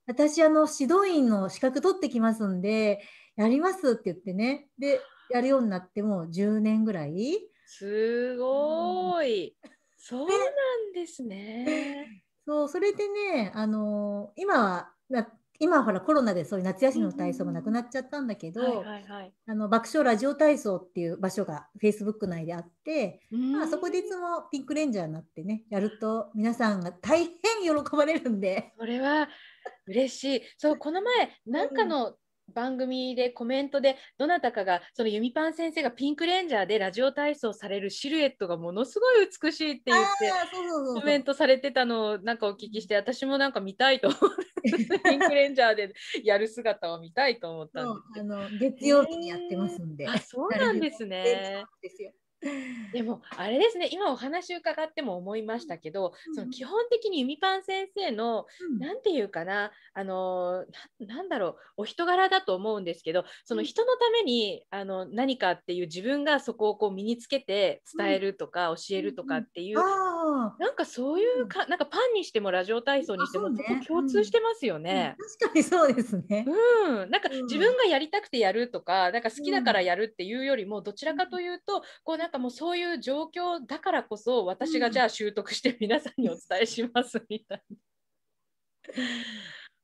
私あの指導員の資格取ってきますんでやりますって言ってねでやるようになっても10年ぐらい。すごい。そうなんですね。そうそれでね、あのー、今はな今ほらコロナでそういう夏休みの体操もなくなっちゃったんだけどあの、爆笑ラジオ体操っていう場所がフェイスブック内であって、まあ、そこでいつもピンクレンジャーになってねやると皆さんが大変喜ばれるんで。それは嬉しい。そうこの前なんかの番組でコメントでどなたかがそのゆみぱん先生がピンクレンジャーでラジオ体操されるシルエットがものすごい美しいって言ってコメントされてたのをなんかお聞きして私もなんか見たいと ピンクレンジャーでやる姿を見たいと思ったんですあの月曜日にやってますんで、そうなんですね。でもあれですね今お話伺っても思いましたけど、うん、その基本的に弓パン先生の何、うん、て言うかなあのなんだろうお人柄だと思うんですけどその人のためにあの何かっていう自分がそこをこう身につけて伝えるとか、教えるとかっていう、うん、なんかそういうか、なんかパンにしてもラジオ体操にしても、共通してますよね、確かにそうですね。うん、なんか自分がやりたくてやるとかなんか好きだからやるっていうよりもどちらかというとこうなんかかもうそういう状況だからこそ私がじゃあ習得して皆さんにお伝えしますみたいな。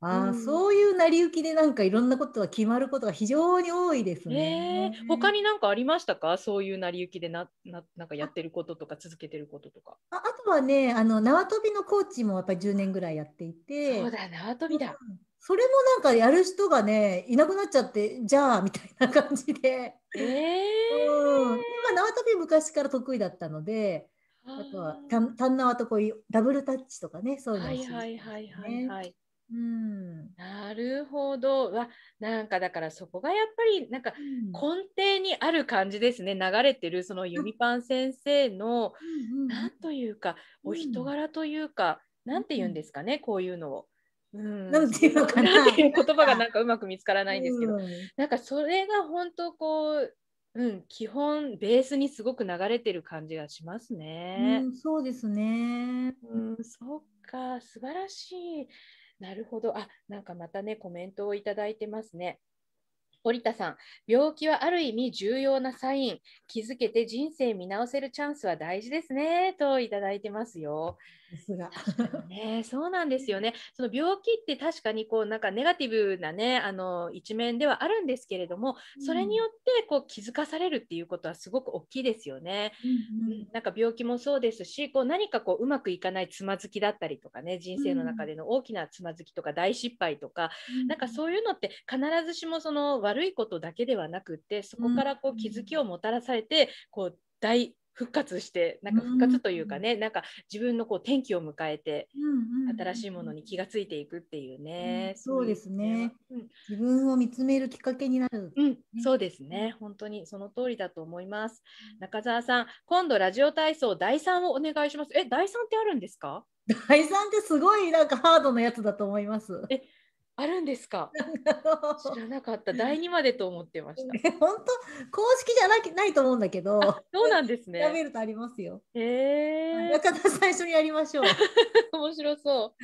うん、あそういう成り行きでなんかいろんなことが決まることが非常に多いですね。えー、他に何かありましたかそういう成り行きでなななんかやってることとか続けてることとか。ああとはねあの縄跳びのコーチもやっぱり10年ぐらいやっていてそうだ縄跳びだ、うんそれもなんかやる人がねいなくなっちゃってじゃあみたいな感じで、えー、うん、縄跳び昔から得意だったのであとは単縄とこういうダブルタッチとかねそういうのを、はいはいはいはい、うん、なるほどわなんかだからそこがやっぱりなんか根底にある感じですね、流れてるその弓パン先生の何、うんん、というかお人柄というか何、うん、て言うんですかねこういうのを。うん、なんていうのかな。言葉がなんかうまく見つからないんですけど、うん、なんかそれが本当こう、うん、基本ベースにすごく流れてる感じがしますね。うん、そうですね。うん、そっか、素晴らしい。なるほど。あ、なんかまたね、コメントをいただいてますね。堀田さん、病気はある意味重要なサイン、気づけて人生見直せるチャンスは大事ですねといただいてますよ。ですが。ね、そうなんですよね。その病気って確かにこうなんかネガティブなねあの一面ではあるんですけれども、それによってこう気づかされるっていうことはすごく大きいですよね。うん、うん、なんか病気もそうですし、こう何かこううまくいかないつまずきだったりとかね、人生の中での大きなつまずきとか大失敗とか、うん、なんかそういうのって必ずしもその悪いことだけではなくって、そこからこう気づきをもたらされてこう大復活してなんか復活というかね、うん、なんか自分のこう転機を迎えて、新しいものに気がついていくっていうね、うん、そうですね、うん、自分を見つめるきっかけになる、ね、そうですね本当にその通りだと思います中澤さん今度ラジオ体操第3をお願いしますえ第3ってあるんですか第3ってすごいなんかハードなやつだと思いますえあるんですか知らなかった 第2までと思ってました 本当公式じゃなないと思うんだけどそうなんですね調べるとありますよへえ中田最初にやりましょう 面白そう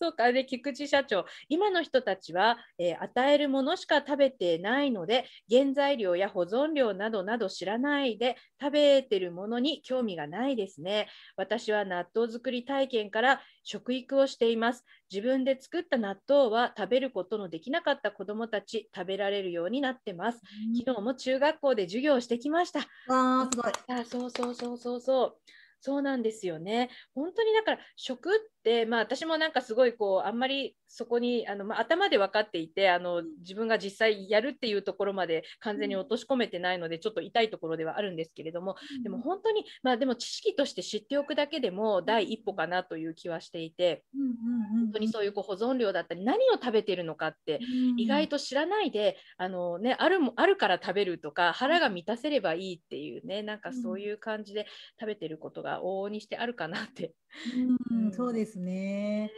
そうかで菊池社長今の人たちは、えー、与えるものしか食べてないので原材料や保存料などなど知らないで食べてるものに興味がないですね私は納豆作り体験から食育をしています。自分で作った納豆は食べることのできなかった子どもたち、食べられるようになってます。昨日も中学校で授業してきました。あすごいあそうそうそうそうそう。そうなんですよね。本当にだから食っでまあ、私もなんかすごいこうあんまりそこにあの、まあ、頭で分かっていてあの自分が実際やるっていうところまで完全に落とし込めてないのでちょっと痛いところではあるんですけれどもでも本当に、まあ、でも知識として知っておくだけでも第一歩かなという気はしていて本当にそういうこう保存料だったり何を食べてるのかって意外と知らないであの、ね、あるあるから食べるとか腹が満たせればいいっていうねなんかそういう感じで食べてることが往々にしてあるかなってうん、そうですね。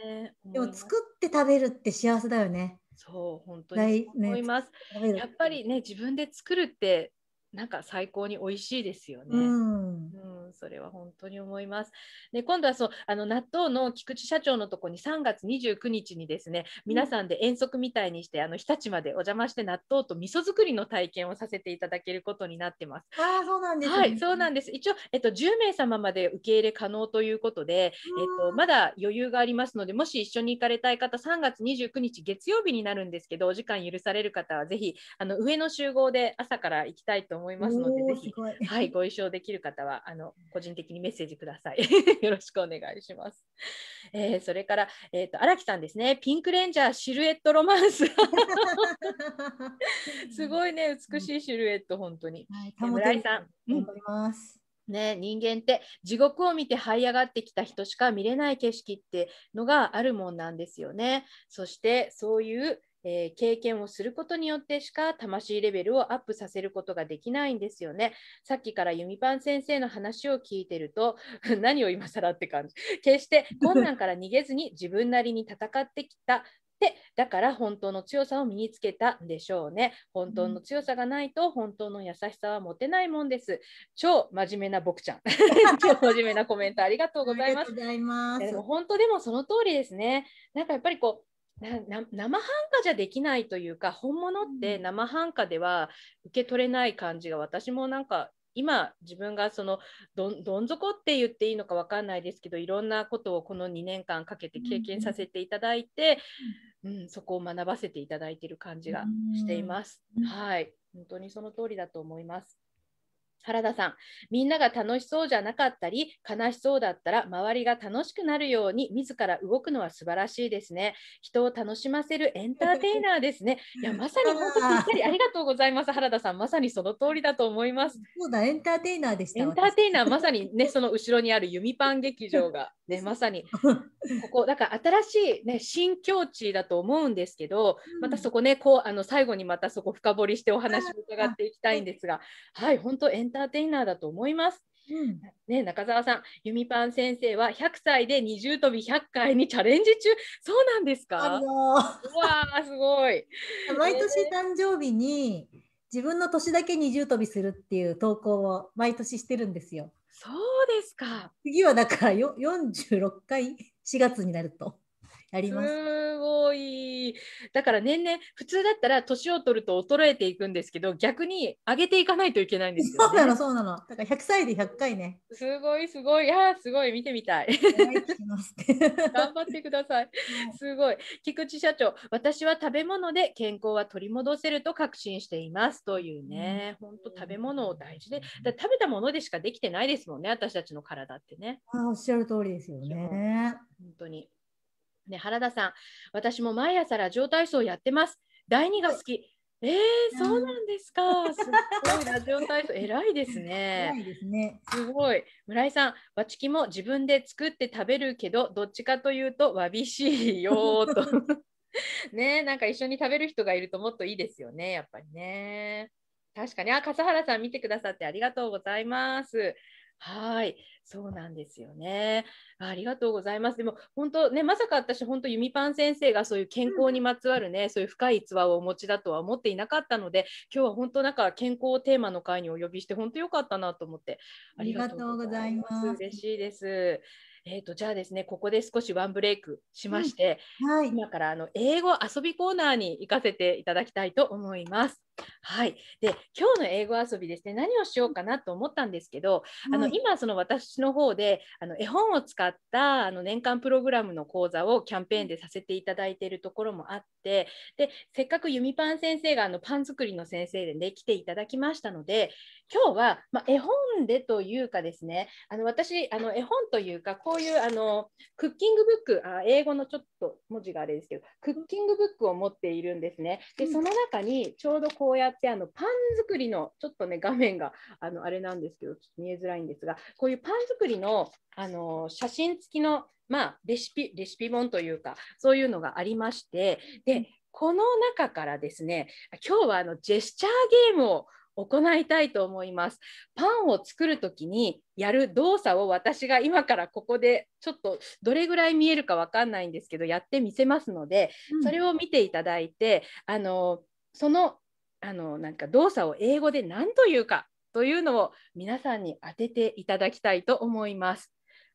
でも作って食べるって幸せだよね。そう本当に思います、やっぱりね自分で作るってなんか最高に美味しいですよね。うん、うんそれは本当に思います。で、今度はそう、あの納豆の菊池社長のとこに3月29日にですね、皆さんで遠足みたいにして、あの日立までお邪魔して納豆と味噌作りの体験をさせていただけることになってます。ああ、そうなんです、ね、はい、そうなんです。一応、えっと10名様まで受け入れ可能ということで、えっとまだ余裕がありますので、もし一緒に行かれたい方、3月29日月曜日になるんですけど、お時間許される方はぜひあの上の集合で朝から行きたいと思いますので、ぜひ、はい、ご一緒できる方はあの個人的にメッセージください。よろしくお願いします。えー、それから、えっ、ー、と、荒木さんですね。ピンクレンジャーシルエットロマンス。すごいね、美しいシルエット、本当に。はい、村井さん。頑張ります。うん、ね、人間って地獄を見て這い上がってきた人しか見れない景色ってのがあるもんなんですよね。そしてそういうえー、経験をすることによってしか魂レベルをアップさせることができないんですよね。さっきから弓パン先生の話を聞いてると 何を今更って感じ。決して困難から逃げずに自分なりに戦ってきた。でだから本当の強さを身につけたんでしょうね。本当の強さがないと本当の優しさは持てないもんです。超真面目な僕ちゃん。超真面目なコメントありがとうございます。ありがとうございます。でも本当でもその通りですね。なんかやっぱりこう生半可じゃできないというか本物って生半可では受け取れない感じが私もなんか今自分がそのどん底って言っていいのか分かんないですけどいろんなことをこの2年間かけて経験させていただいて、うん、うん、そこを学ばせていただいている感じがしています。はい本当にその通りだと思います。原田さん、みんなが楽しそうじゃなかったり、悲しそうだったら、周りが楽しくなるように、自ら動くのは素晴らしいですね。人を楽しませるエンターテイナーですね。いや、まさに本当ぴったり、ありがとうございます、原田さん。まさにその通りだと思います。そうだ、エンターテイナーでした。エンターテイナー、まさにね、その後ろにある弓パン劇場が、ね、まさに、ここ、だから新しい、ね、新境地だと思うんですけど、またそこね、こう、あの最後にまたそこ深掘りしてお話を伺っていきたいんですが、はい、本当、エンンターテイナーだと思います。うん、ね、中澤さん、ゆみぱん先生は100歳で二重跳び100回にチャレンジ中。そうなんですか。あのー、うわすごい。毎年誕生日に、自分の年だけ二重跳びするっていう投稿を毎年してるんですよ。そうですか。次はだからよ46回4月になると。やります。すごい。だから年々普通だったら年を取ると衰えていくんですけど、逆に上げていかないといけないんですよ、ね、そうなのそうなの。だから100歳で100回ね。すごいすごい。いやすごい見てみたい。頑張ってください。すごい。菊池社長、私は食べ物で健康は取り戻せると確信していますというね。本当食べ物を大事で、だ食べたものでしかできてないですもんね。私たちの体ってね。あおっしゃる通りですよね。本当に。ね、原田さん、私も毎朝ラジオ体操やってます。第2が好き。えー、そうなんですか。すごいラジオ体操、偉いですね。すごい。村井さん、わちきも自分で作って食べるけど、どっちかというと、わびしいよと。ねなんか一緒に食べる人がいるともっといいですよね、やっぱりね。確かに、あ、笠原さん見てくださってありがとうございます。はい、そうなんですよね。ありがとうございます。でも本当ね、まさか私本当ユミパン先生がそういう健康にまつわるね、うん、そういう深い逸話をお持ちだとは思っていなかったので、今日は本当なんか健康をテーマの会にお呼びして本当良かったなと思ってありがとうございます。嬉しいです。えー、と、じゃあですね、ここで少しワンブレイクしまして、うんはい、今からあの英語遊びコーナーに行かせていただきたいと思います。はい、で今日の英語遊びですね何をしようかなと思ったんですけど、あの今その私の方であの絵本を使ったあの年間プログラムの講座をキャンペーンでさせていただいているところもあってでせっかくゆみパン先生があのパン作りの先生で、ね、来ていただきましたので今日は、まあ、絵本でというかですねあの私あの絵本というかこういうあのクッキングブックあ英語のちょっと文字があれですけどクッキングブックを持っているんですねでその中にちょうどこうやってあのパン作りのちょっとね画面があのあれなんですけど見えづらいんですがこういうパン作りのあの写真付きの、まあ、レシピレシピ本というかそういうのがありましてでこの中からですね今日はあのジェスチャーゲームを行いたいと思います。パンを作る時にやる動作を私が今からここでちょっとどれぐらい見えるかわかんないんですけどやってみせますので、うん、それを見ていただいてあのそのあのなんか動作を英語で何というかというのを皆さんに当てていただきたいと思います。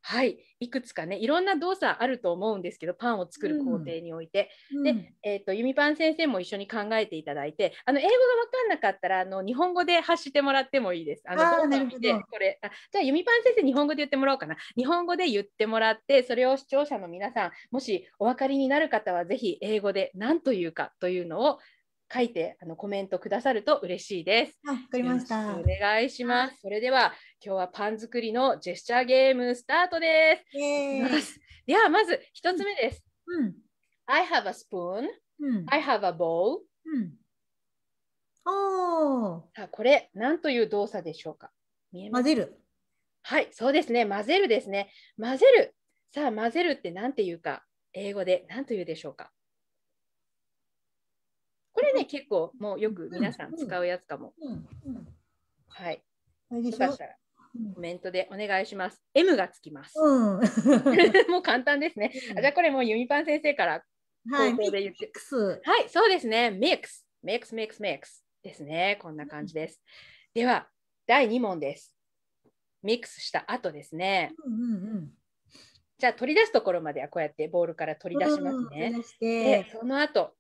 はい、いくつかねいろんな動作あると思うんですけどパンを作る工程において、うん、で、えーと、とゆみぱん先生も一緒に考えていただいてあの英語が分かんなかったらあの日本語で発してもらってもいいです。あの動画見てこれあじゃあゆみパン先生日本語で言ってもらおうかな日本語で言ってもらってそれを視聴者の皆さんもしお分かりになる方は是非英語で何というかというのを書いてあのコメントくださると嬉しいです。わかりました。お願いします。それでは今日はパン作りのジェスチャーゲームスタートです。ではまず1つ目です。うん、I have a spoon、うん、I have a bowl、うん、おさあこれ何という動作でしょうか混ぜる。はい、そうですね。混ぜるですね。混ぜる。さあ混ぜるって何て言うか英語で何と言うでしょうかこれね結構もうよく皆さん使うやつかも。はい。あれしコメントでお願いします。M がつきます。うん、もう簡単ですね。じゃあこれもうユパン先生からはい、で言って。はい、そうですね。ミックス、ミックス、ミックス、ミックスですね。こんな感じです。うん、では、第2問です。ミックスした後ですね。うんうんうん、じゃあ取り出すところまではこうやってボールから取り出しますね。うん、でその後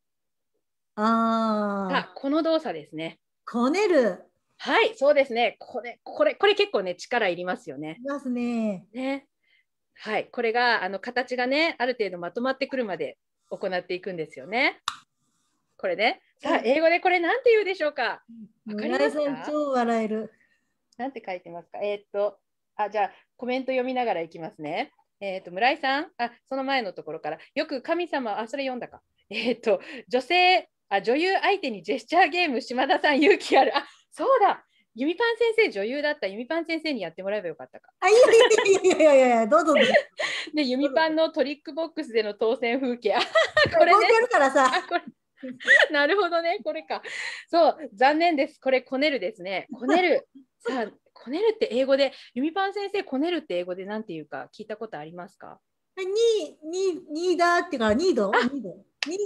ああこの動作ですね。こねる。はい、そうですね。これ、これ、これ結構ね、力いりますよね。いますね。ね。はい、これが、あの、形がね、ある程度まとまってくるまで行っていくんですよね。これね。さあ、英語でこれなんて言うでしょうか。わかりますか。超笑える。なんて書いてますか。えー、っと、あ、じゃあ、コメント読みながらいきますね。えー、っと、村井さん、あ、その前のところから、よく神様、あ、それ読んだか。えー、っと、女性、あ、女優相手にジェスチャーゲーム、島田さん勇気ある。あ、そうだゆみぱん先生女優だったゆみぱん先生にやってもらえばよかったか。あいやいやいやいやいやどうぞ。でゆみぱんのトリックボックスでの当選風景。これね。るからさ。なるほどねこれか。そう残念ですこれこねるですねこねる。さあこねるって英語でゆみぱん先生こねるって英語でなんていうか聞いたことありますか。ににニーダーっていうかニード。ニード。ニ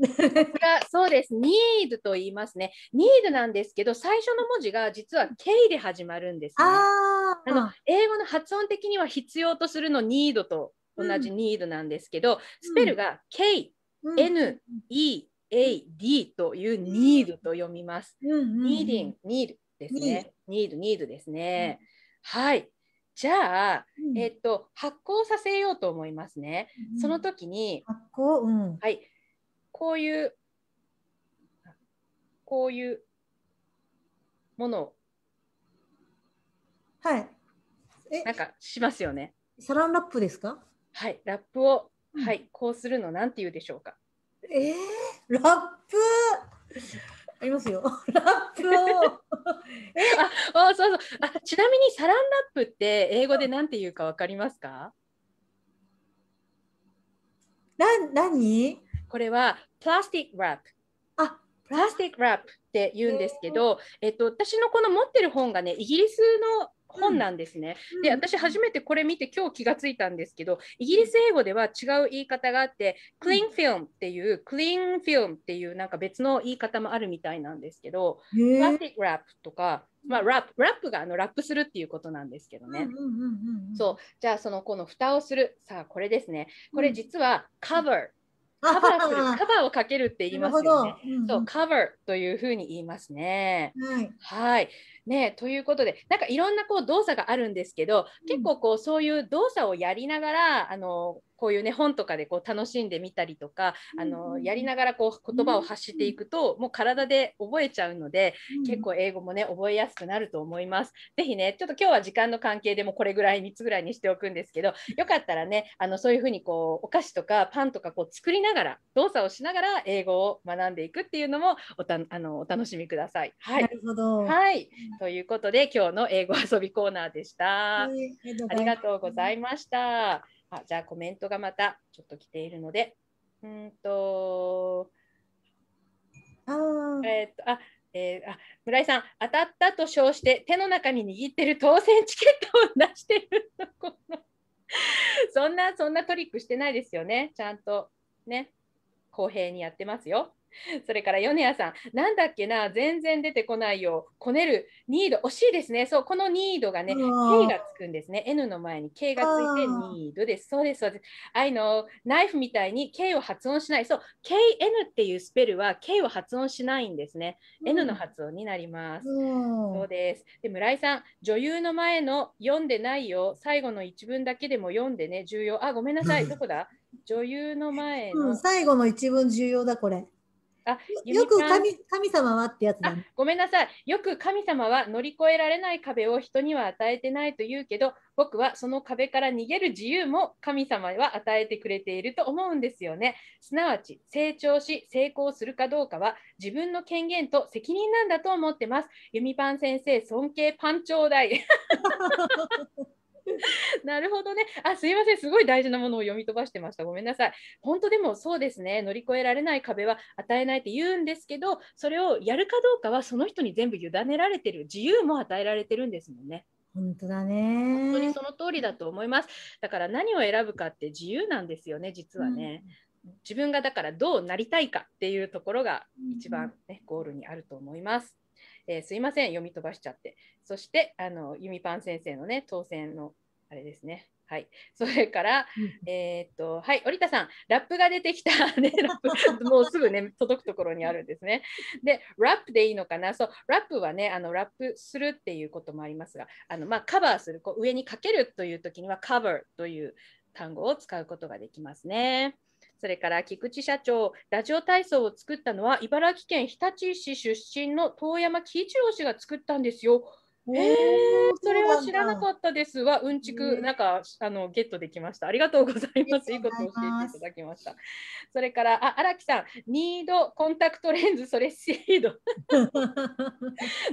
ードそうですニードと言いますねニードなんですけど最初の文字が実は K で始まるんです、ね、あの英語の発音的には必要とするのニードと同じニードなんですけど、うん、スペルが K、うん、N、E、A、D というニードと読みます。うんニーディン、ニードですね。ニード、ニードですね。うん、はい。じゃあ、うん、えっ、と発酵させようと思いますね。うん、その時に発酵、うん、はい、こういうこういうものをはいえなんかしますよね。サランラップですかはいラップを、はい、こうするのなんて言うでしょうかえー、ラップありますよ。ラップ あ、あ、そうそう。あ、ちなみにサランラップって英語でなんて言うかわかりますか？な、何？これはプラスティックラップ。あプラスティックラップって言うんですけど、えっと、私のこの持ってる本がねイギリスの本なんですね。うん、で私初めてこれ見て今日気がついたんですけどイギリス英語では違う言い方があってクリーンフィルムっていうクリーンフィルムっていうなんか別の言い方もあるみたいなんですけどプラスティックラップとか、まあ、ラップラップがあのラップするっていうことなんですけどね。そうじゃあそのこの蓋をするさあこれですねこれ実はカバー、カバーする、カバーをかけるって言いますよね。うん、そう、カバーというふうに言いますね。はい。はいね、ということで、なんかいろんなこう動作があるんですけど、結構こうそういう動作をやりながら、あのこういうね本とかでこう楽しんでみたりとかあのやりながらこう言葉を発していくともう体で覚えちゃうので結構英語もね覚えやすくなると思います。ぜひねちょっと今日は時間の関係でもこれぐらい3つぐらいにしておくんですけどよかったらねあのそういうふうにこうお菓子とかパンとかこう作りながら動作をしながら英語を学んでいくっていうのもおたあのお楽しみください。はい、なるほど、はい、ということで今日の英語遊びコーナーでした。ありがとうございました。あ、じゃあコメントがまたちょっと来ているので、うんと、あえっ、と、あ、えー、あ村井さん、当たったと称して手の中に握ってる当選チケットを出してるところ。そんな、そんなトリックしてないですよね。ちゃんとね、公平にやってますよ。それから米谷さん、なんだっけな、全然出てこないよ、こねる、ニード、惜しいですね、そう、このニードがね、K がつくんですね、N の前に K がついてニードです、そうです、そうです。I k ナイフみたいに K を発音しない、そう、KN っていうスペルは K を発音しないんですね、うん、N の発音になります。うん、そうです。で、村井さん、女優の前の読んでないよ、最後の一文だけでも読んでね、重要、あ、ごめんなさい、どこだ女優の前の、うん、最後の一文重要だこれあよく神神様はってやつだ、ね、ごめんなさい。よく神様は乗り越えられない壁を人には与えてないと言うけど、僕はその壁から逃げる自由も神様は与えてくれていると思うんですよね。すなわち、成長し成功するかどうかは自分の権限と責任なんだと思ってます。ユミパン先生、尊敬パン頂戴。なるほどね。あ、すいません。すごい大事なものを読み飛ばしてました。ごめんなさい。本当でもそうですね。乗り越えられない壁は与えないって言うんですけど、それをやるかどうかはその人に全部委ねられてる。自由も与えられてるんですもんね。本当だね。本当にその通りだと思います。だから何を選ぶかって自由なんですよね。実はね。うん自分がだからどうなりたいかっていうところが一番ね、うん、ゴールにあると思います。えー、すいません読み飛ばしちゃってそしてあのユミパン先生のね当選のあれですね。はい、それから、うん、えっと、はい、織田さん、ラップが出てきた、ね、ラップ、もうすぐね、届くところにあるんですね。で、ラップでいいのかな、そう、ラップはね、あのラップするっていうこともありますが、あのまあ、カバーする、こう上にかけるという時には、カバーという単語を使うことができますね。それから菊池社長、ラジオ体操を作ったのは茨城県日立市出身の遠山喜一郎氏が作ったんですよ。えー、それは知らなかったですはうんちく、なんかあのゲットできました。ありがとうございます。いいことを教えていただきました。それから、あ、荒木さん、ニードコンタクトレンズ、それシード。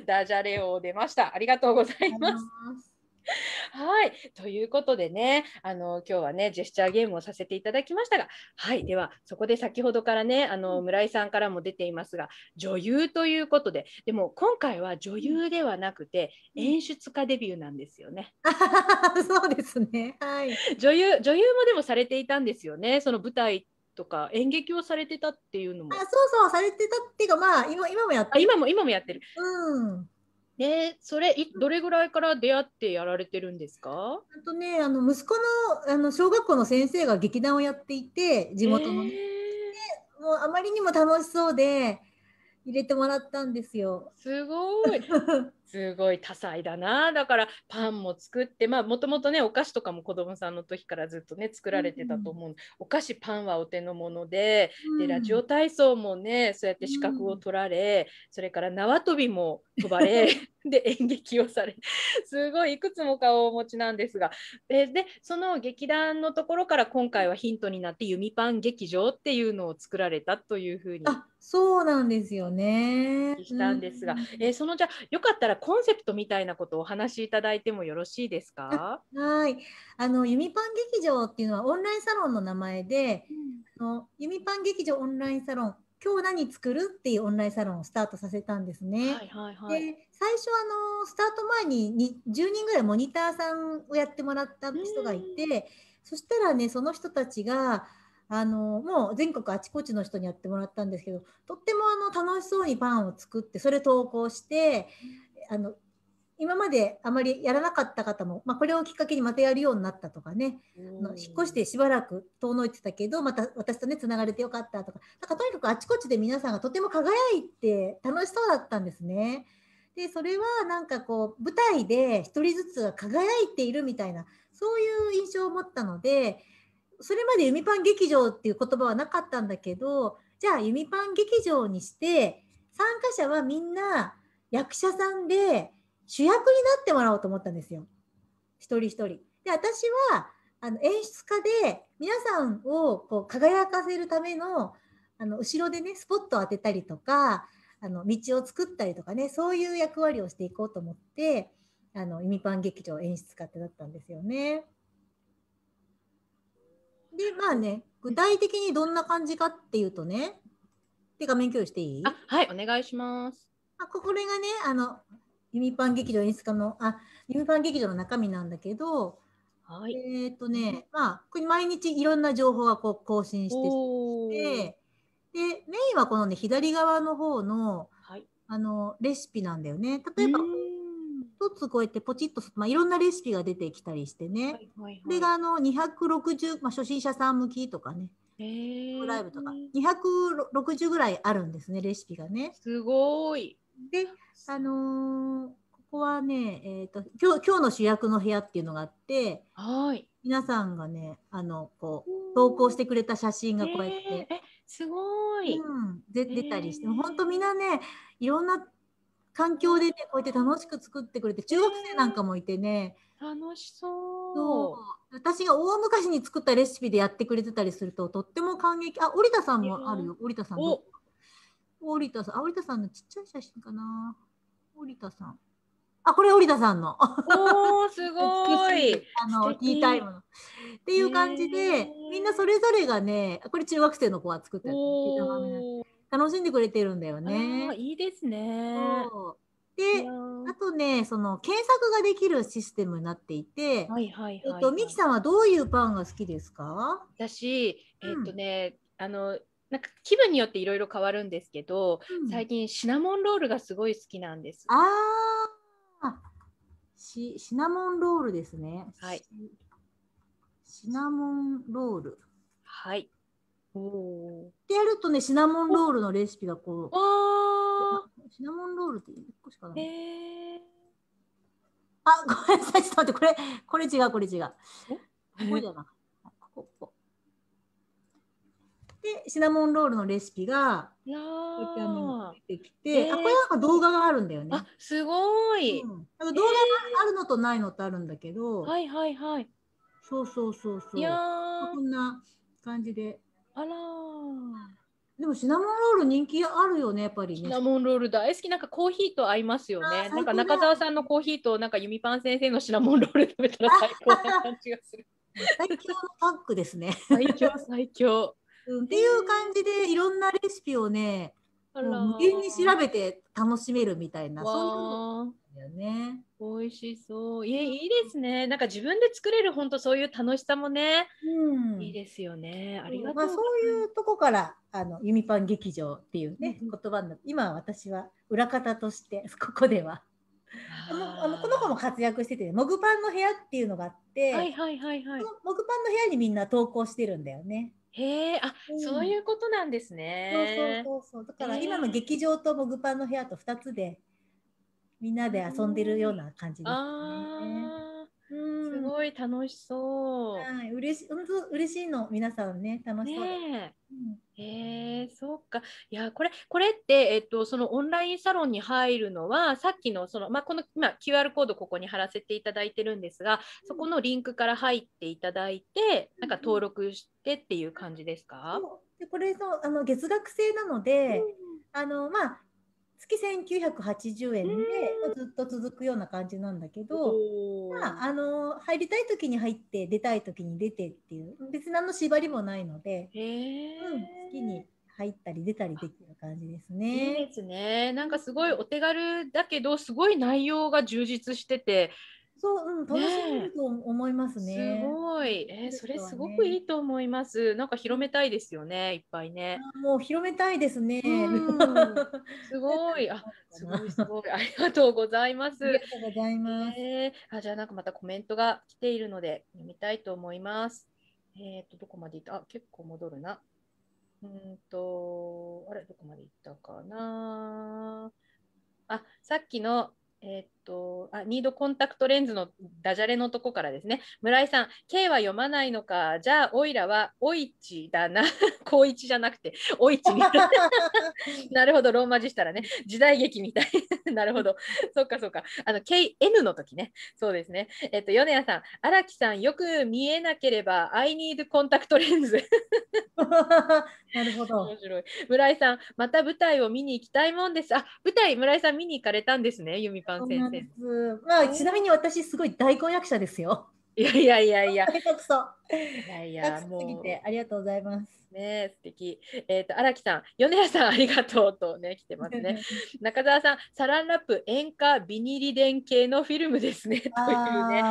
ダジャレを出ました。ありがとうございます。はい。ということでね、あの、今日はね、ジェスチャーゲームをさせていただきましたが、はい。では、そこで先ほどからね、あの、村井さんからも出ていますが、女優ということで、でも今回は女優ではなくて、演出家デビューなんですよね。そうですね。はい。女優、女優もでもされていたんですよね。その舞台とか演劇をされてたっていうのも。あそうそうされてたっていうかまあ今今もやってる。今も今もやってる。うん。ね、それどれぐらいから出会ってやられてるんですか？あとね、あの息子のあの小学校の先生が劇団をやっていて地元の、ね、えー、もうあまりにも楽しそうで入れてもらったんですよ。すごい。すごい多彩だなだからパンも作ってまあもともとねお菓子とかも子供さんの時からずっとね作られてたと思う、うん、お菓子パンはお手の物でうん、でラジオ体操もねそうやって資格を取られ、うん、それから縄跳びも飛ばれ で演劇をされすごいいくつも顔をお持ちなんですがででその劇団のところから今回はヒントになって弓パン劇場っていうのを作られたというふうに。そうなんですよね。したんですが、うん、えー、そのじゃよかったらコンセプトみたいなことをお話しいただいてもよろしいですかはいあの弓パン劇場っていうのはオンラインサロンの名前で、うん、あの弓パン劇場オンラインサロン今日何作るっていうオンラインサロンをスタートさせたんですね。はいはいはい、で最初あのスタート前にに10人ぐらいモニターさんをやってもらった人がいてそしたらねその人たちがあのもう全国あちこちの人にやってもらったんですけどとってもあの楽しそうにパンを作ってそれ投稿してあの今まであまりやらなかった方も、まあ、これをきっかけにまたやるようになったとかね、あの引っ越してしばらく遠のいてたけどまた私とねつながれてよかったとかなんかとにかくあちこちで皆さんがとても輝いて楽しそうだったんですね。でそれはなんかこう舞台で1人ずつが輝いているみたいなそういう印象を持ったのでそれまで「弓パン劇場」っていう言葉はなかったんだけどじゃあ弓パン劇場にして参加者はみんな役者さんで主役になってもらおうと思ったんですよ一人一人。で私はあの演出家で皆さんをこう輝かせるためのあの後ろでねスポットを当てたりとかあの道を作ったりとかねそういう役割をしていこうと思ってあのイミパン劇場演出家ってだったんですよね。でまあね具体的にどんな感じかっていうとねで画面共有していいあはいお願いします。あこれがねあの弓パン劇場演出家のあミパン劇場の中身なんだけど、はい、えっ、ー、とねまあ毎日いろんな情報がこう更新してでメインはこのね左側の方の,、はい、あのレシピなんだよね。例えば一つこうやってポチッと、まあ、いろんなレシピが出てきたりしてね、はいいはい、これがあの260、まあ、初心者さん向きとかねライブとか260ぐらいあるんですねレシピがね。すごいで、あのー、ここはね、えーと今日、今日の主役の部屋っていうのがあって、はい皆さんがね、あのこう投稿してくれた写真がこうやって、えー、すごい、うん、出出たりして、本、当、みんなね、いろんな環境でね、こうやって楽しく作ってくれて、中学生なんかもいてね、えー、楽しそう私が大昔に作ったレシピでやってくれてたりすると、とっても感激。あ、織田さんもあるよ、織田さん。折田さん、織田さんのちっちゃい写真かな。折田さん。あ、これ折田さんの。おー、すごい。あの、ティータイムの。っていう感じで、みんなそれぞれがね、これ中学生の子は作ったやつ。楽しんでくれてるんだよね。いいですね。で、あとね、その検索ができるシステムになっていて、はいはいはい、はい、えっと、ミキさんはどういうパンが好きですか私、えっとね、うん、あの、なんか気分によっていろいろ変わるんですけど、うん、最近シナモンロールがすごい好きなんです。ああ、シナモンロールですね。はい。シナモンロール。はい。おお。ってやるとね、シナモンロールのレシピがこう。ああ。シナモンロールって一個しかない。えー、あ、ごめんなさい、ちょっと待って、これ、これ違う、これ違う。ここじゃなくでシナモンロールのレシピがこういった出てきて、えー、あこれなんか動画があるんだよね。すごい、うん、なんか動画があるのとないのとあるんだけど、えー、はいはいはい。そうそうそうそう。いやこんな感じで。あらでもシナモンロール人気あるよねやっぱりね。シナモンロール大好きなんかコーヒーと合いますよね。なんか中澤さんのコーヒーとなんかゆみぱん先生のシナモンロール食べたら最高な感じがする。最強のパックですね。最強最強。っていう感じでいろんなレシピをね、無限に調べて楽しめるみたいな、そうなんだよね。美味しそう。いえ、いいですね。なんか自分で作れる本当そういう楽しさもね、うん、いいですよね。ありがとう、まあ、そういうとこから、あの、ゆみパン劇場っていうね、うん、言葉になって、今私は裏方として、ここでは。あのこの子も活躍してて、モグパンの部屋っていうのがあって、はいはいはいはい、モグパンの部屋にみんな投稿してるんだよね。へえ、あ、うん、そういうことなんですね。そうそうそうそう。だから今の劇場とモグパンの部屋と二つでみんなで遊んでるような感じですね。すごい楽しそう。はい、嬉し本当嬉しいの皆さんね楽しそうねえ、うん、えー、そっか。いやこれこれってえっとそのオンラインサロンに入るのはさっきのそのまあこの今 QR コードここに貼らせていただいてるんですが、そこのリンクから入っていただいて、うん、なんか登録してっていう感じですか？でこれのあの月額制なので、うん、あのまあ月1980円で、ずっと続くような感じなんだけど、まあ、あの入りたい時に入って出たい時に出てっていう別に何の縛りもないので、うん、好きに入ったり出たりできる感じですね。いいですね。なんかすごいお手軽だけどすごい内容が充実しててそう、うん、楽しめると思いますね。ねすごい、えー、それすごくいいと思います。なんか広めたいですよね、いっぱいね。もう広めたいですね。すごい、あ、すごいすごい、ありがとうございます。ありがとうございます。えー、あ、じゃあなんかまたコメントが来ているので読みたいと思います。えっ、ー、とどこまでいったあ、結構戻るな。うんと、あれどこまでいったかな。あ、さっきのえっ、ー、とあニードコンタクトレンズのダジャレのとこからですね村井さん「K は読まないのかじゃあおいらはおいちだな 高一じゃなくておいち」みたいな なるほどローマ字したらね時代劇みたい なるほどそっかそっかあの KN の時ねそうですねえっと米谷さん荒木さんよく見えなければ I need コンタクトレンズなるほど面白い村井さんまた舞台を見に行きたいもんですあ舞台村井さん見に行かれたんですねゆみぱん先生です。まあ、ちなみに私、すごい大根役者ですよ。いやいやいやいや。いやいや、もう。ありがとうございます。ね、素敵。えっ、ー、と、荒木さん、米谷さん、ありがとうとね、来てますね。中澤さん、サランラップ、演歌、ビニリ連系のフィルムですね。というね。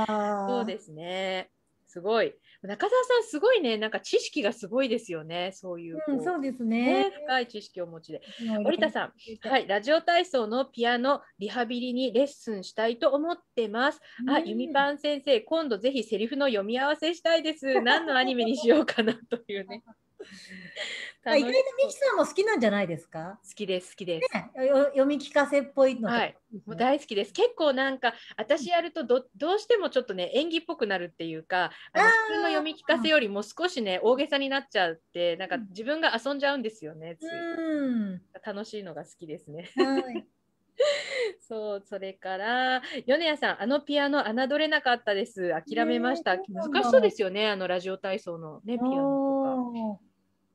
そうですね。すごい。中澤さんすごいねなんか知識がすごいですよねそういう、うん、そうですね、ね、深い知識をお持ちで織田さんはいラジオ体操のピアノリハビリにレッスンしたいと思ってます、あゆみパン先生今度ぜひセリフの読み合わせしたいです何のアニメにしようかなというね まあ、意外とミキさんも好きなんじゃないですか好きです好きです、ね、読み聞かせっぽいの、はい、もう大好きです結構なんか私やるとどどうしてもちょっとね演技っぽくなるっていうかあの普通の読み聞かせよりも少しね大げさになっちゃってなんか自分が遊んじゃうんですよね、うん、楽しいのが好きですね。はい そうそれから米谷さんあのピアノ侮れなかったです諦めました、えー、難しそうですよねあのラジオ体操のねピアノとか。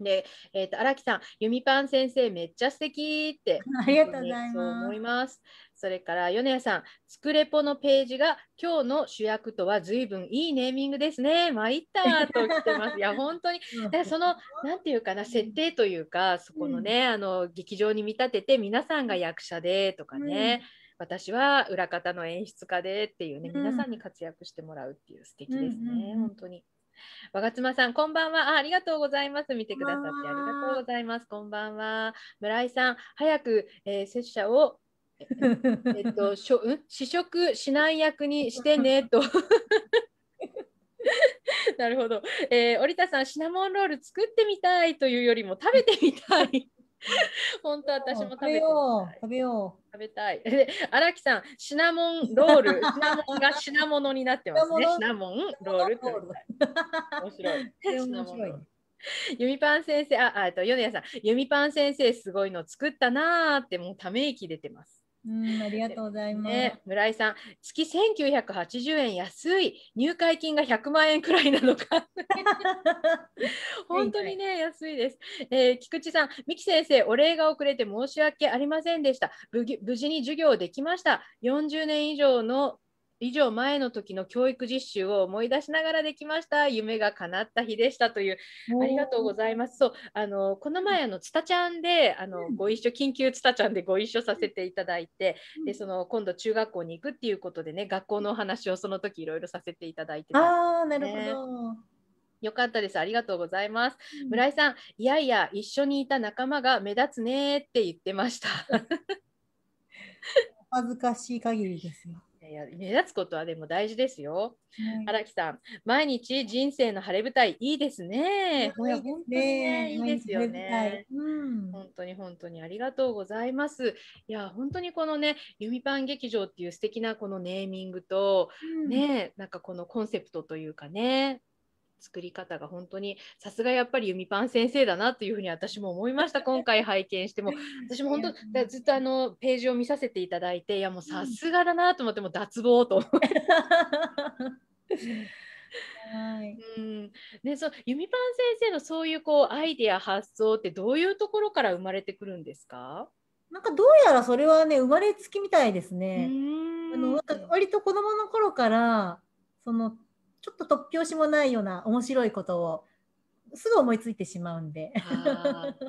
で、えっ、ー、と荒木さん、ゆみぱん先生めっちゃ素敵って、ありがとうございます。そう思います。それから米谷さん、つくれぽのページが今日の主役とは随分いいネーミングですね。参ったと来てます。いや本当に。だからそのなんていうかな設定というかそこのね、うん、あの劇場に見立てて皆さんが役者でとかね。うん私は裏方の演出家でっていうね、皆さんに活躍してもらうっていう素敵ですね、うんううん、本当に。若妻さん、こんばんはあ。ありがとうございます。見てくださってありがとうございます。こんばんは。村井さん、早く、えー、拙者を えっと、しょうん、試食しない役にしてねと。なるほど、えー、織田さんシナモンロール作ってみたいというよりも食べてみたい 本当私も食べよう食べよう食べたい 荒木さんシナモンロール シナモンが品物になってますねシナモンロールって面白い面白いゆみパン先生ああと米谷さんゆみパン先生すごいの作ったなーってもうため息出てますうん、ありがとうございます。ね、村井さん、月千九百八十円安い、入会金が百万円くらいなのか。本当にね、安いです。えー、菊池さん、三木先生、お礼が遅れて申し訳ありませんでした。無事に授業できました。四十年以上の以上前の時の教育実習を思い出しながらできました夢が叶った日でしたというありがとうございますそうあのこの前あのつたちゃんであの、うん、ご一緒緊急つたちゃんでご一緒させていただいて、うん、でその今度中学校に行くっていうことでね学校のお話をその時いろいろさせていただいて、ね、あなるほどよかったです。ありがとうございます。うん、村井さん、いやいや、一緒にいた仲間が目立つねって言ってました。恥ずかしい限りですよ。いや目立つことはでも大事ですよ。荒、うん、木さん、毎日人生の晴れ舞台いいですね。本当にねいいですよね。うん、本当に本当にありがとうございます。いや本当にこのね弓パン劇場っていう素敵なこのネーミングと、ねなんかこのコンセプトというかね作り方が本当にさすがやっぱりゆみぱん先生だなというふうに私も思いました 今回拝見しても私も本当ずっとあのページを見させていただいていやもうさすがだなと思っても脱帽と思って。はいうんね、そゆみぱん先生のそういうこうアイデア発想ってどういうところから生まれてくるんですかなんかどうやらそれはね生まれつきみたいですね。あの割と子供の頃からそのちょっと突拍子もないような面白いことをすぐ思いついてしまうんで。あ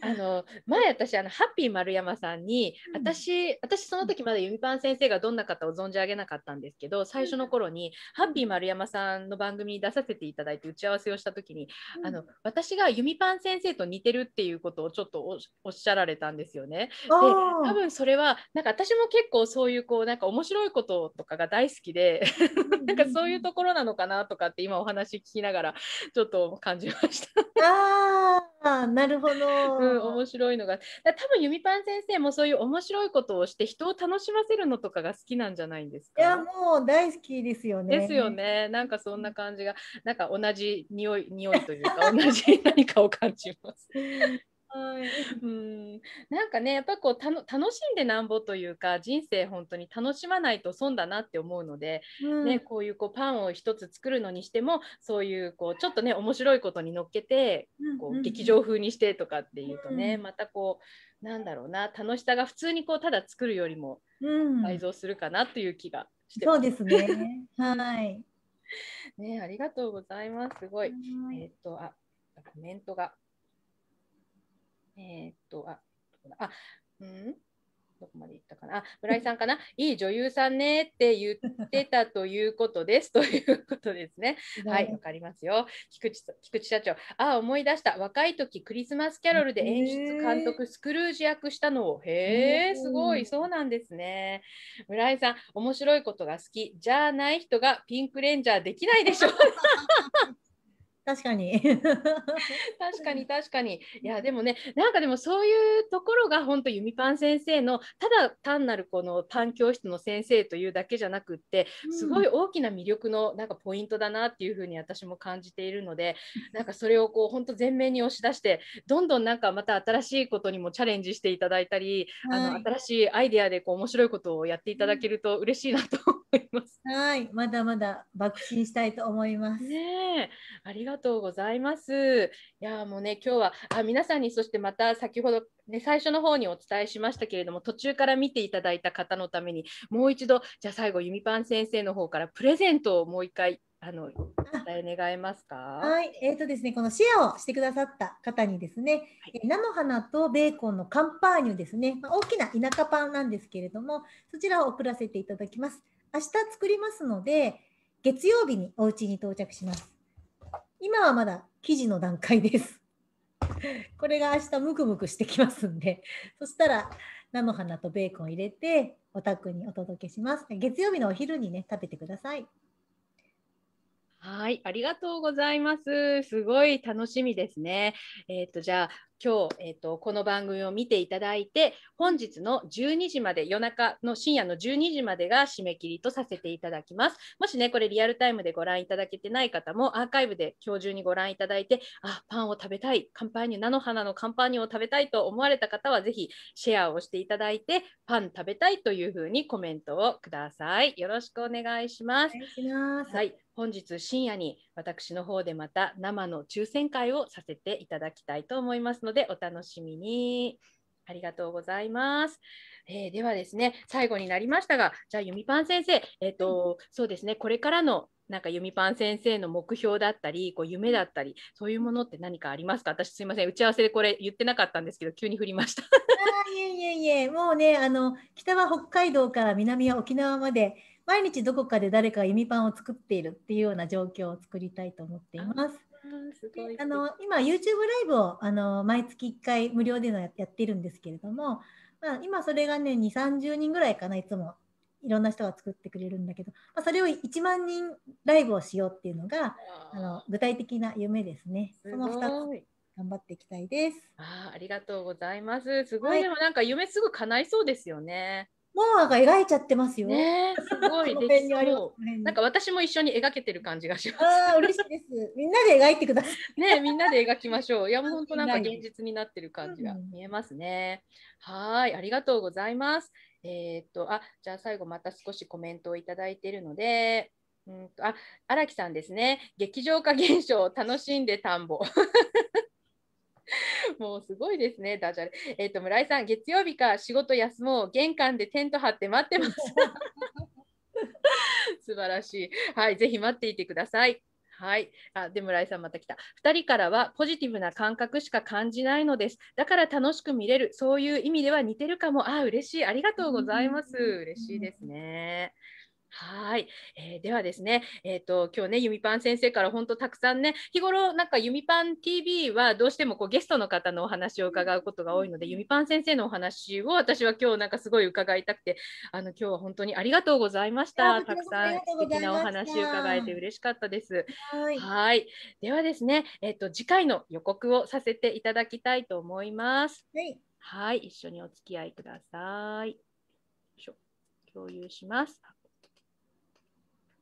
あの前私あのハッピー丸山さんに私、うん、私その時まだ弓パン先生がどんな方を存じ上げなかったんですけど最初の頃に、ハッピー丸山さんの番組に出させていただいて打ち合わせをした時に、うん、あの私が弓パン先生と似てるっていうことをちょっとおっしゃられたんですよね。で多分それはなんか私も結構そういうこうなんか面白いこととかが大好きで なんかそういうところなのかなとかって今お話聞きながらちょっと感じましたああなるほど、うん、面白いのが多分ゆみパン先生もそういう面白いことをして人を楽しませるのとかが好きなんじゃないんですかいやもう大好きですよね。ですよねなんかそんな感じがなんか同じ匂い匂いというか 同じ何かを感じます。はい、うん なんかねやっぱこうたの楽しんでなんぼというか人生本当に楽しまないと損だなって思うので、うん、ね、こういうこうパンを1つ作るのにしてもそういうこうちょっとね面白いことに乗っけてこう劇場風にしてとかっていうとね、うん、またこうなんだろうな楽しさが普通にこうただ作るよりも倍増するかなという気がしてます。うん、そうですねはい ね、ありがとうございます。すごい。いえー、っと、あ、コメントがえー、っと、あ、あ、うんどこまで行ったかな村井さんかな いい女優さんねって言ってたということです ということですね。はい、わかりますよ。菊池菊池社長、ああ、思い出した。若い時クリスマスキャロルで演出監督スクルージ役したのを。へえ、すごい、そうなんですね。村井さん、面白いことが好きじゃない人がピンクレンジャーできないでしょう。確かに確かに確かにいやでもねなんかでもそういうところが本当ゆみぱん先生のただ単なるこのパン教室の先生というだけじゃなくってすごい大きな魅力のなんかポイントだなっていうふうに私も感じているのでなんかそれをこう本当前面に押し出してどんどんなんかまた新しいことにもチャレンジしていただいたり、はい、あの新しいアイデアでこう面白いことをやっていただけると嬉しいなと思います。はいまだまだ爆心したいと思います。ねありががとうございます。いやもうね今日はあ皆さんにそしてまた先ほどね最初の方にお伝えしましたけれども途中から見ていただいた方のためにもう一度じゃあ最後弓パン先生の方からプレゼントをもう一回あの伝え願いますか。はい、えっ、ー、とですね、このシェアをしてくださった方にですね、はい、菜の花とベーコンのカンパーニュですね、まあ、大きな田舎パンなんですけれども、そちらを送らせていただきます。明日作りますので、月曜日にお家に到着します。今はまだ記事の段階です。これが明日ムクムクしてきますんで、そしたら菜の花とベーコン入れてお宅にお届けします。月曜日のお昼にね食べてください。はい、ありがとうございます。すごい楽しみですね。えっ、ー、とじゃあ今日、えーと、この番組を見ていただいて本日の12時まで夜中の深夜の12時までが締め切りとさせていただきますもしねこれリアルタイムでご覧いただけてない方もアーカイブで今日中にご覧いただいてあパンを食べたいカンパーニュ菜の花のカンパーニュを食べたいと思われた方はぜひシェアをしていただいてパン食べたいというふうにコメントをくださいよろしくお願いします。お願いしますはい本日深夜に私の方でまた生の抽選会をさせていただきたいと思いますのでお楽しみに。ありがとうございます。えー、ではですね、最後になりましたが、じゃあ、ゆみぱん先生、えっ、ー、と、うん、そうですね、これからのなんかゆみぱん先生の目標だったり、こう夢だったり、そういうものって何かありますか私、すいません、打ち合わせでこれ言ってなかったんですけど、急に降りました。あいえいえいえ、もうね、あの北は北海道から南は沖縄まで、毎日どこかで誰かが弓パンを作っているっていうような状況を作りたいと思っています。あの今 YouTube ライブをあの毎月1回無料でのやってるんですけれども、まあ、今それがね2 3 0人ぐらいかないつもいろんな人が作ってくれるんだけど、まあ、それを1万人ライブをしようっていうのがあの具体的な夢ですね。その2つ頑張っていきたいです。あありがとうございます。すごい、はい、でもなんか夢すぐ叶いそうですよね。モアが描いちゃってますよ。ね、すごいなんか私も一緒に描けてる感じがします。あ 嬉しいです。みんなで描いてください。ね、みんなで描きましょう。いや、本当なんか現実になってる感じが見えますね。はい、ありがとうございます。えー、っと、あ、じゃあ最後また少しコメントを頂いているので、うんと、あ、荒木さんですね。劇場化現象を楽しんで田んぼ。もうすごいですね、ダジャレ。えっ、ー、と、村井さん、月曜日か仕事休もう、玄関でテント張って待ってます。素晴らしい。はい、ぜひ待っていてください。はい。あ、で、村井さんまた来た。2人からはポジティブな感覚しか感じないのです。だから楽しく見れる。そういう意味では似てるかも。あ、嬉しい。ありがとうございます。嬉しいですね。うんはい、えー、ではですね、えっ、ー、と今日ね、ゆみぱん先生から本当たくさんね、日頃なんかゆみぱん TV はどうしてもこうゲストの方のお話を伺うことが多いので、ゆみぱん先生のお話を私は今日なんかすごい伺いたくて、あの今日は本当にありがとうございました。たくさん素敵なお話伺えて嬉しかったです。はいではですね、えっ、ー、と次回の予告をさせていただきたいと思います。はい、い、一緒にお付き合いください。共有します。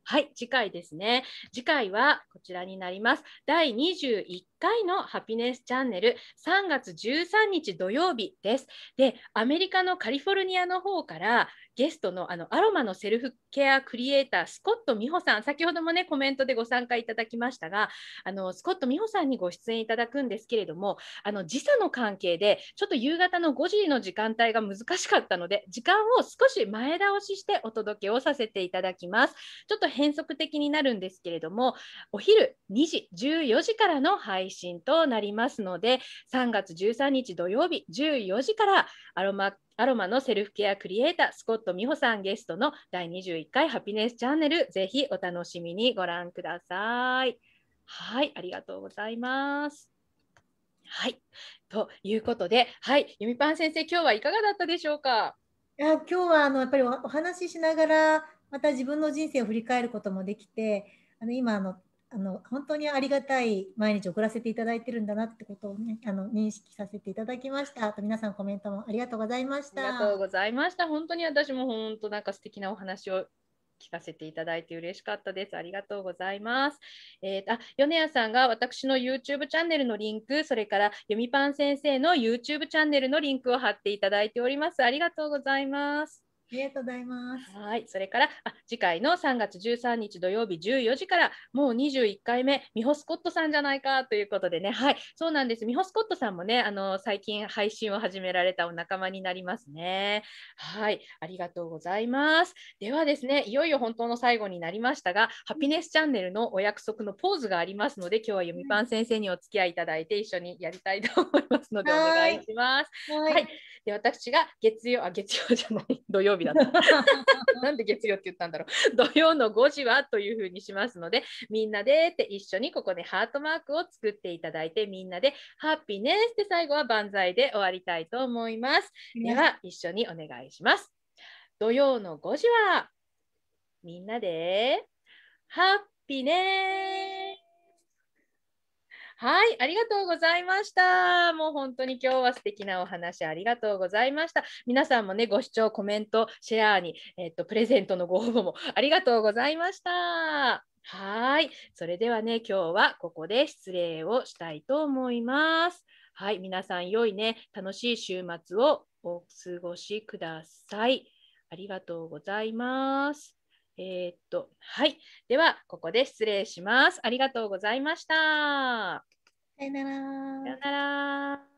はい、次回ですね。次回はこちらになります。第21回のハピネスチャンネル3月13日土曜日です。で、アメリカのカリフォルニアの方からゲストのあのアロマのセルフケアクリエイタースコット美穂さん、先ほどもねコメントでご参加いただきましたが、あのスコット美穂さんにご出演いただくんですけれども、あの時差の関係でちょっと夕方の5時の時間帯が難しかったので、時間を少し前倒ししてお届けをさせていただきます。ちょっと変則的になるんですけれども、お昼2時14時からの配配信となりますので3月13日土曜日14時からアロマアロマのセルフケアクリエイタースコット美穂さんゲストの第21回ハピネスチャンネルぜひお楽しみにご覧ください。はいありがとうございます。はいということではいゆみパン先生今日はいかがだったでしょうかいや今日はあのやっぱりお話ししながらまた自分の人生を振り返ることもできてあの今あのあの本当にありがたい毎日送らせていただいてるんだなってことをねあの認識させていただきましたあと皆さんコメントもありがとうございましたありがとうございました本当に私も本当なんか素敵なお話を聞かせていただいて嬉しかったです。ありがとうございます。えー、あ、米谷さんが私の YouTube チャンネルのリンク、それから読みパン先生の YouTube チャンネルのリンクを貼っていただいております。ありがとうございます。ありがとうございます。はい、それからあ次回の3月13日土曜日14時からもう21回目ミホスコットさんじゃないかということでね、はい、そうなんです。ミホスコットさんもね、あの最近配信を始められたお仲間になりますね。はい、ありがとうございます。ではですね、いよいよ本当の最後になりましたが、ハピネスチャンネルのお約束のポーズがありますので、今日は読みパン先生にお付き合いいただいて一緒にやりたいと思いますのでお願いします。はい、はい、で私が月曜あ月曜じゃない土曜日だった。なんで月曜って言ったんだろう。土曜の5時はというふうにしますので、みんなでって一緒にここでハートマークを作っていただいて、みんなでハッピーねスって最後は万歳で終わりたいと思います。では、一緒にお願いします。土曜の5時はみんなでハッピーねスはい、ありがとうございました。もう本当に今日は素敵なお話ありがとうございました。皆さんもね、ご視聴、コメント、シェアに、えっと、プレゼントのご応募もありがとうございました。はい、それではね、今日はここで失礼をしたいと思います。はい、皆さん良いね、楽しい週末をお過ごしください。ありがとうございます。えー、っと、はい。では、ここで失礼します。ありがとうございました。さよなら。さよなら。